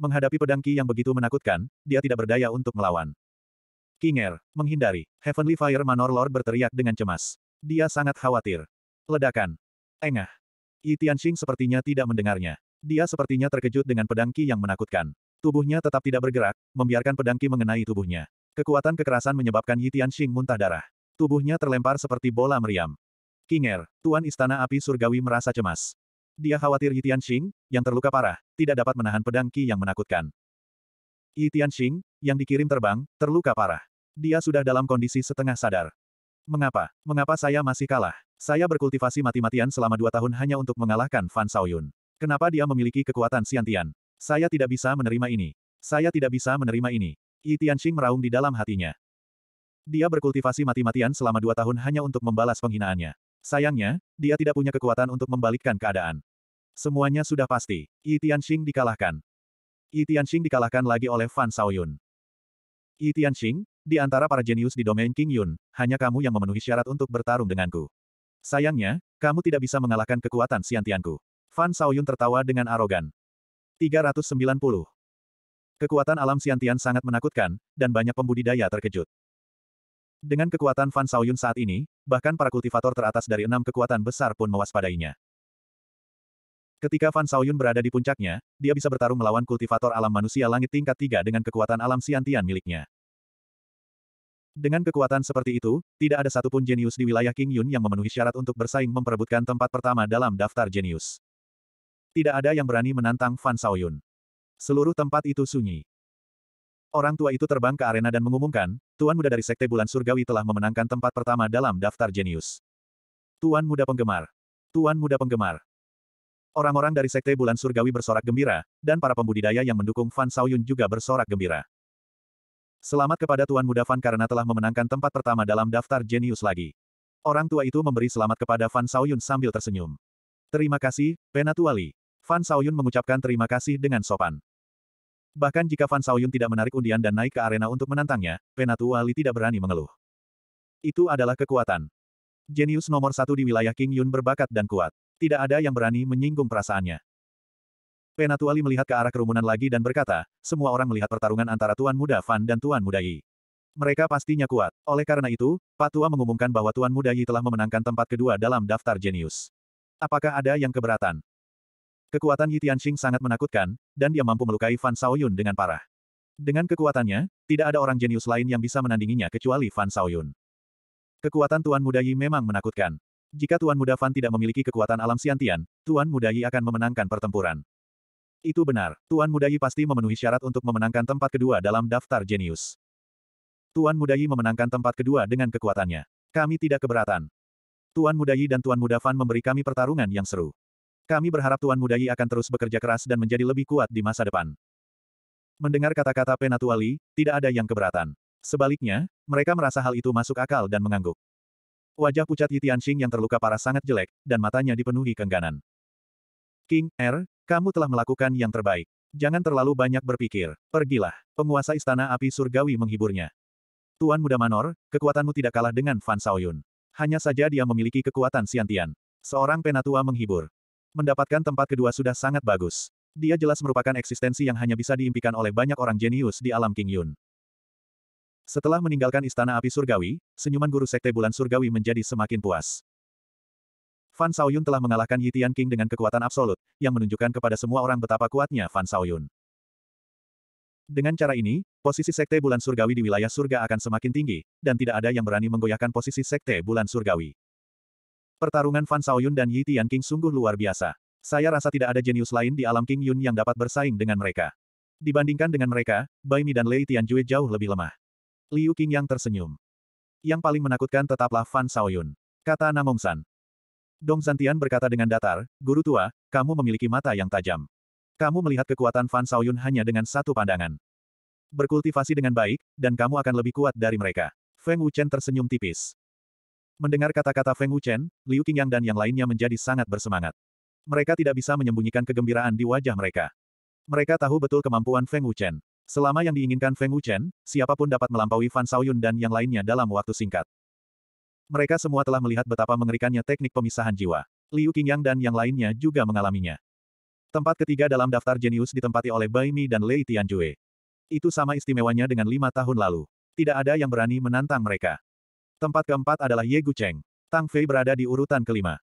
Menghadapi pedang Ki yang begitu menakutkan, dia tidak berdaya untuk melawan. Kinger, menghindari. Heavenly Fire Manor Lord berteriak dengan cemas. Dia sangat khawatir. Ledakan. Engah. Yi Tianxing sepertinya tidak mendengarnya. Dia sepertinya terkejut dengan pedang Ki yang menakutkan. Tubuhnya tetap tidak bergerak, membiarkan pedang Ki mengenai tubuhnya. Kekuatan kekerasan menyebabkan Yi Tianxing muntah darah. Tubuhnya terlempar seperti bola meriam. King Er, Tuan Istana Api Surgawi merasa cemas. Dia khawatir Yi Tianxing, yang terluka parah, tidak dapat menahan pedang Qi yang menakutkan. Yi Tianxing, yang dikirim terbang, terluka parah. Dia sudah dalam kondisi setengah sadar. Mengapa? Mengapa saya masih kalah? Saya berkultivasi mati-matian selama dua tahun hanya untuk mengalahkan Fan Saoyun. Kenapa dia memiliki kekuatan siantian? Saya tidak bisa menerima ini. Saya tidak bisa menerima ini. Yi Tianxing meraung di dalam hatinya. Dia berkultivasi mati-matian selama dua tahun hanya untuk membalas penghinaannya. Sayangnya, dia tidak punya kekuatan untuk membalikkan keadaan. Semuanya sudah pasti. Yi Tianxing dikalahkan. Yi Tianxing dikalahkan lagi oleh Fan Shaoyun. Yi Tianxing, di antara para jenius di domain King Yun, hanya kamu yang memenuhi syarat untuk bertarung denganku. Sayangnya, kamu tidak bisa mengalahkan kekuatan siantianku. Fan Shaoyun tertawa dengan arogan. 390. Kekuatan alam siantian sangat menakutkan, dan banyak pembudidaya terkejut. Dengan kekuatan Fan Saoyun saat ini, bahkan para kultivator teratas dari enam kekuatan besar pun mewaspadainya. Ketika Fan Saoyun berada di puncaknya, dia bisa bertarung melawan kultivator alam manusia langit tingkat tiga dengan kekuatan alam siantian miliknya. Dengan kekuatan seperti itu, tidak ada satupun jenius di wilayah King Yun yang memenuhi syarat untuk bersaing memperebutkan tempat pertama dalam daftar jenius. Tidak ada yang berani menantang Fan Saoyun. Seluruh tempat itu sunyi. Orang tua itu terbang ke arena dan mengumumkan, Tuan Muda dari Sekte Bulan Surgawi telah memenangkan tempat pertama dalam daftar jenius. Tuan Muda Penggemar. Tuan Muda Penggemar. Orang-orang dari Sekte Bulan Surgawi bersorak gembira, dan para pembudidaya yang mendukung Fan Saoyun juga bersorak gembira. Selamat kepada Tuan Muda Fan karena telah memenangkan tempat pertama dalam daftar jenius lagi. Orang tua itu memberi selamat kepada Fan Saoyun sambil tersenyum. Terima kasih, Penatuali. Fan Saoyun mengucapkan terima kasih dengan sopan. Bahkan jika Fan Saoyun tidak menarik undian dan naik ke arena untuk menantangnya, Penatu Wali tidak berani mengeluh. Itu adalah kekuatan. Jenius nomor satu di wilayah King Yun berbakat dan kuat. Tidak ada yang berani menyinggung perasaannya. Penatu Wali melihat ke arah kerumunan lagi dan berkata, semua orang melihat pertarungan antara Tuan Muda Fan dan Tuan Muda Yi. Mereka pastinya kuat. Oleh karena itu, Pak Tua mengumumkan bahwa Tuan Muda Yi telah memenangkan tempat kedua dalam daftar jenius. Apakah ada yang keberatan? Kekuatan Yi Tianxing sangat menakutkan, dan dia mampu melukai Fan Xiaoyun dengan parah. Dengan kekuatannya, tidak ada orang jenius lain yang bisa menandinginya kecuali Fan Xiaoyun. Kekuatan Tuan Muda Yi memang menakutkan. Jika Tuan Muda Fan tidak memiliki kekuatan alam siantian, Tuan Muda Yi akan memenangkan pertempuran. Itu benar, Tuan Muda Yi pasti memenuhi syarat untuk memenangkan tempat kedua dalam daftar jenius. Tuan Muda Yi memenangkan tempat kedua dengan kekuatannya. Kami tidak keberatan. Tuan Muda Yi dan Tuan Muda Fan memberi kami pertarungan yang seru. Kami berharap Tuan Muda Yi akan terus bekerja keras dan menjadi lebih kuat di masa depan. Mendengar kata-kata Penatuali, tidak ada yang keberatan. Sebaliknya, mereka merasa hal itu masuk akal dan mengangguk. Wajah pucat Yi Tianxing yang terluka parah sangat jelek, dan matanya dipenuhi kengganan. King, Er, kamu telah melakukan yang terbaik. Jangan terlalu banyak berpikir. Pergilah. Penguasa Istana Api Surgawi menghiburnya. Tuan Muda Manor, kekuatanmu tidak kalah dengan Fan Saoyun. Hanya saja dia memiliki kekuatan siantian. Seorang penatua menghibur. Mendapatkan tempat kedua sudah sangat bagus. Dia jelas merupakan eksistensi yang hanya bisa diimpikan oleh banyak orang jenius di alam King Yun. Setelah meninggalkan Istana Api Surgawi, senyuman guru Sekte Bulan Surgawi menjadi semakin puas. Fan Saoyun telah mengalahkan Yitian King dengan kekuatan absolut, yang menunjukkan kepada semua orang betapa kuatnya Fan Saoyun. Dengan cara ini, posisi Sekte Bulan Surgawi di wilayah surga akan semakin tinggi, dan tidak ada yang berani menggoyahkan posisi Sekte Bulan Surgawi. Pertarungan Fan Xiaoyun dan Yi Tian King sungguh luar biasa. Saya rasa tidak ada jenius lain di alam King Yun yang dapat bersaing dengan mereka. Dibandingkan dengan mereka, Bai Mi dan Lei Tianjue jauh lebih lemah. Liu King yang tersenyum. Yang paling menakutkan tetaplah Fan Xiaoyun. Kata Namong San. Dong Zantian berkata dengan datar, Guru tua, kamu memiliki mata yang tajam. Kamu melihat kekuatan Fan Xiaoyun hanya dengan satu pandangan. Berkultivasi dengan baik, dan kamu akan lebih kuat dari mereka. Feng Wuchen tersenyum tipis. Mendengar kata-kata Feng Wuchen, Liu Qingyang dan yang lainnya menjadi sangat bersemangat. Mereka tidak bisa menyembunyikan kegembiraan di wajah mereka. Mereka tahu betul kemampuan Feng Wuchen. Selama yang diinginkan Feng Wuchen, siapapun dapat melampaui Fan Xiaoyun dan yang lainnya dalam waktu singkat. Mereka semua telah melihat betapa mengerikannya teknik pemisahan jiwa. Liu Qingyang dan yang lainnya juga mengalaminya. Tempat ketiga dalam daftar jenius ditempati oleh Bai Mi dan Lei Tianjue. Itu sama istimewanya dengan lima tahun lalu. Tidak ada yang berani menantang mereka. Tempat keempat adalah Ye Gu Cheng. Tang Fei berada di urutan kelima.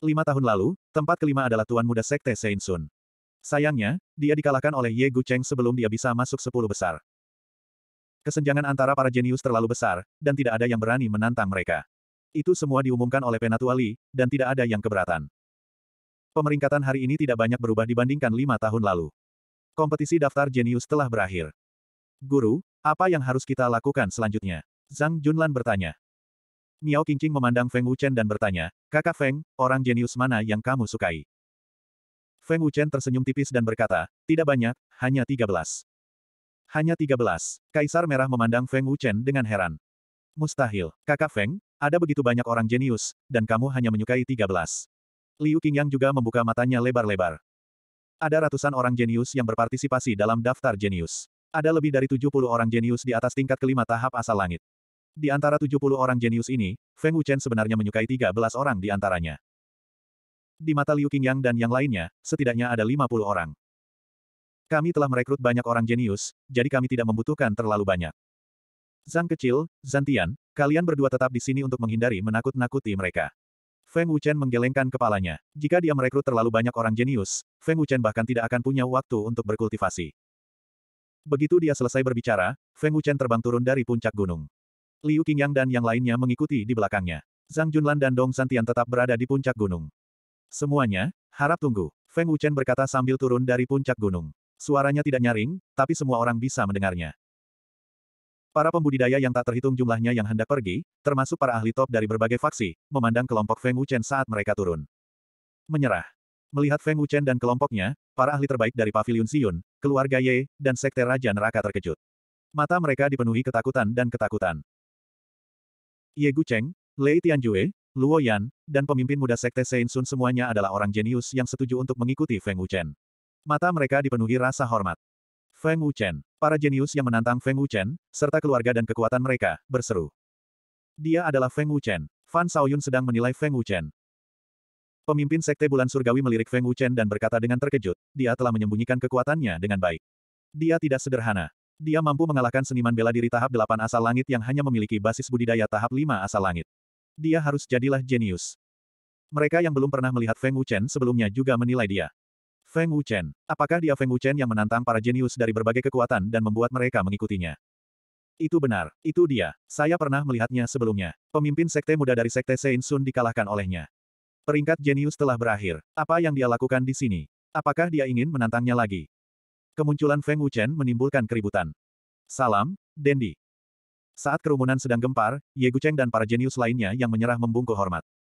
Lima tahun lalu, tempat kelima adalah tuan muda sekte Sein Sun. Sayangnya, dia dikalahkan oleh Ye Gu Cheng sebelum dia bisa masuk sepuluh besar. Kesenjangan antara para jenius terlalu besar, dan tidak ada yang berani menantang mereka. Itu semua diumumkan oleh Penatuali, dan tidak ada yang keberatan. Pemeringkatan hari ini tidak banyak berubah dibandingkan lima tahun lalu. Kompetisi daftar jenius telah berakhir. Guru, apa yang harus kita lakukan selanjutnya? Zhang Junlan bertanya. Miao Qingqing memandang Feng Wuchen dan bertanya, Kakak Feng, orang jenius mana yang kamu sukai? Feng Wuchen tersenyum tipis dan berkata, tidak banyak, hanya 13. Hanya 13. Kaisar Merah memandang Feng Wuchen dengan heran. Mustahil, kakak Feng, ada begitu banyak orang jenius, dan kamu hanya menyukai 13. Liu Qingyang juga membuka matanya lebar-lebar. Ada ratusan orang jenius yang berpartisipasi dalam daftar jenius. Ada lebih dari 70 orang jenius di atas tingkat kelima tahap asal langit. Di antara 70 orang jenius ini, Feng Wuchen sebenarnya menyukai 13 orang di antaranya. Di mata Liu Qingyang dan yang lainnya, setidaknya ada 50 orang. Kami telah merekrut banyak orang jenius, jadi kami tidak membutuhkan terlalu banyak. Zhang kecil, Zantian, kalian berdua tetap di sini untuk menghindari menakut-nakuti mereka. Feng Wuchen menggelengkan kepalanya. Jika dia merekrut terlalu banyak orang jenius, Feng Wuchen bahkan tidak akan punya waktu untuk berkultivasi. Begitu dia selesai berbicara, Feng Wuchen terbang turun dari puncak gunung. Liu Qingyang dan yang lainnya mengikuti di belakangnya. Zhang Junlan dan Dong Santian tetap berada di puncak gunung. Semuanya, harap tunggu. Feng Wuchen berkata sambil turun dari puncak gunung. Suaranya tidak nyaring, tapi semua orang bisa mendengarnya. Para pembudidaya yang tak terhitung jumlahnya yang hendak pergi, termasuk para ahli top dari berbagai faksi, memandang kelompok Feng Wuchen saat mereka turun. Menyerah. Melihat Feng Wuchen dan kelompoknya, para ahli terbaik dari Pavilion Siyun, keluarga Ye, dan Sekte Raja Neraka terkejut. Mata mereka dipenuhi ketakutan dan ketakutan. Ye Gucheng, Lei Tianjue, Luo Yan, dan pemimpin muda sekte Sein Sun semuanya adalah orang jenius yang setuju untuk mengikuti Feng Wuchen. Mata mereka dipenuhi rasa hormat. Feng Wuchen, para jenius yang menantang Feng Wuchen, serta keluarga dan kekuatan mereka, berseru. Dia adalah Feng Wuchen. Fan Saoyun sedang menilai Feng Wuchen. Pemimpin Sekte Bulan Surgawi melirik Feng Wuchen dan berkata dengan terkejut, dia telah menyembunyikan kekuatannya dengan baik. Dia tidak sederhana. Dia mampu mengalahkan seniman bela diri tahap 8 asal langit yang hanya memiliki basis budidaya tahap 5 asal langit. Dia harus jadilah jenius. Mereka yang belum pernah melihat Feng Wuchen sebelumnya juga menilai dia. Feng Wuchen. Apakah dia Feng Wuchen yang menantang para jenius dari berbagai kekuatan dan membuat mereka mengikutinya? Itu benar, itu dia. Saya pernah melihatnya sebelumnya. Pemimpin sekte muda dari sekte Sein Sun dikalahkan olehnya. Peringkat jenius telah berakhir. Apa yang dia lakukan di sini? Apakah dia ingin menantangnya lagi? Kemunculan Feng Wuchen menimbulkan keributan. Salam, Dendi. Saat kerumunan sedang gempar, Ye Gucheng dan para jenius lainnya yang menyerah membungkuk hormat.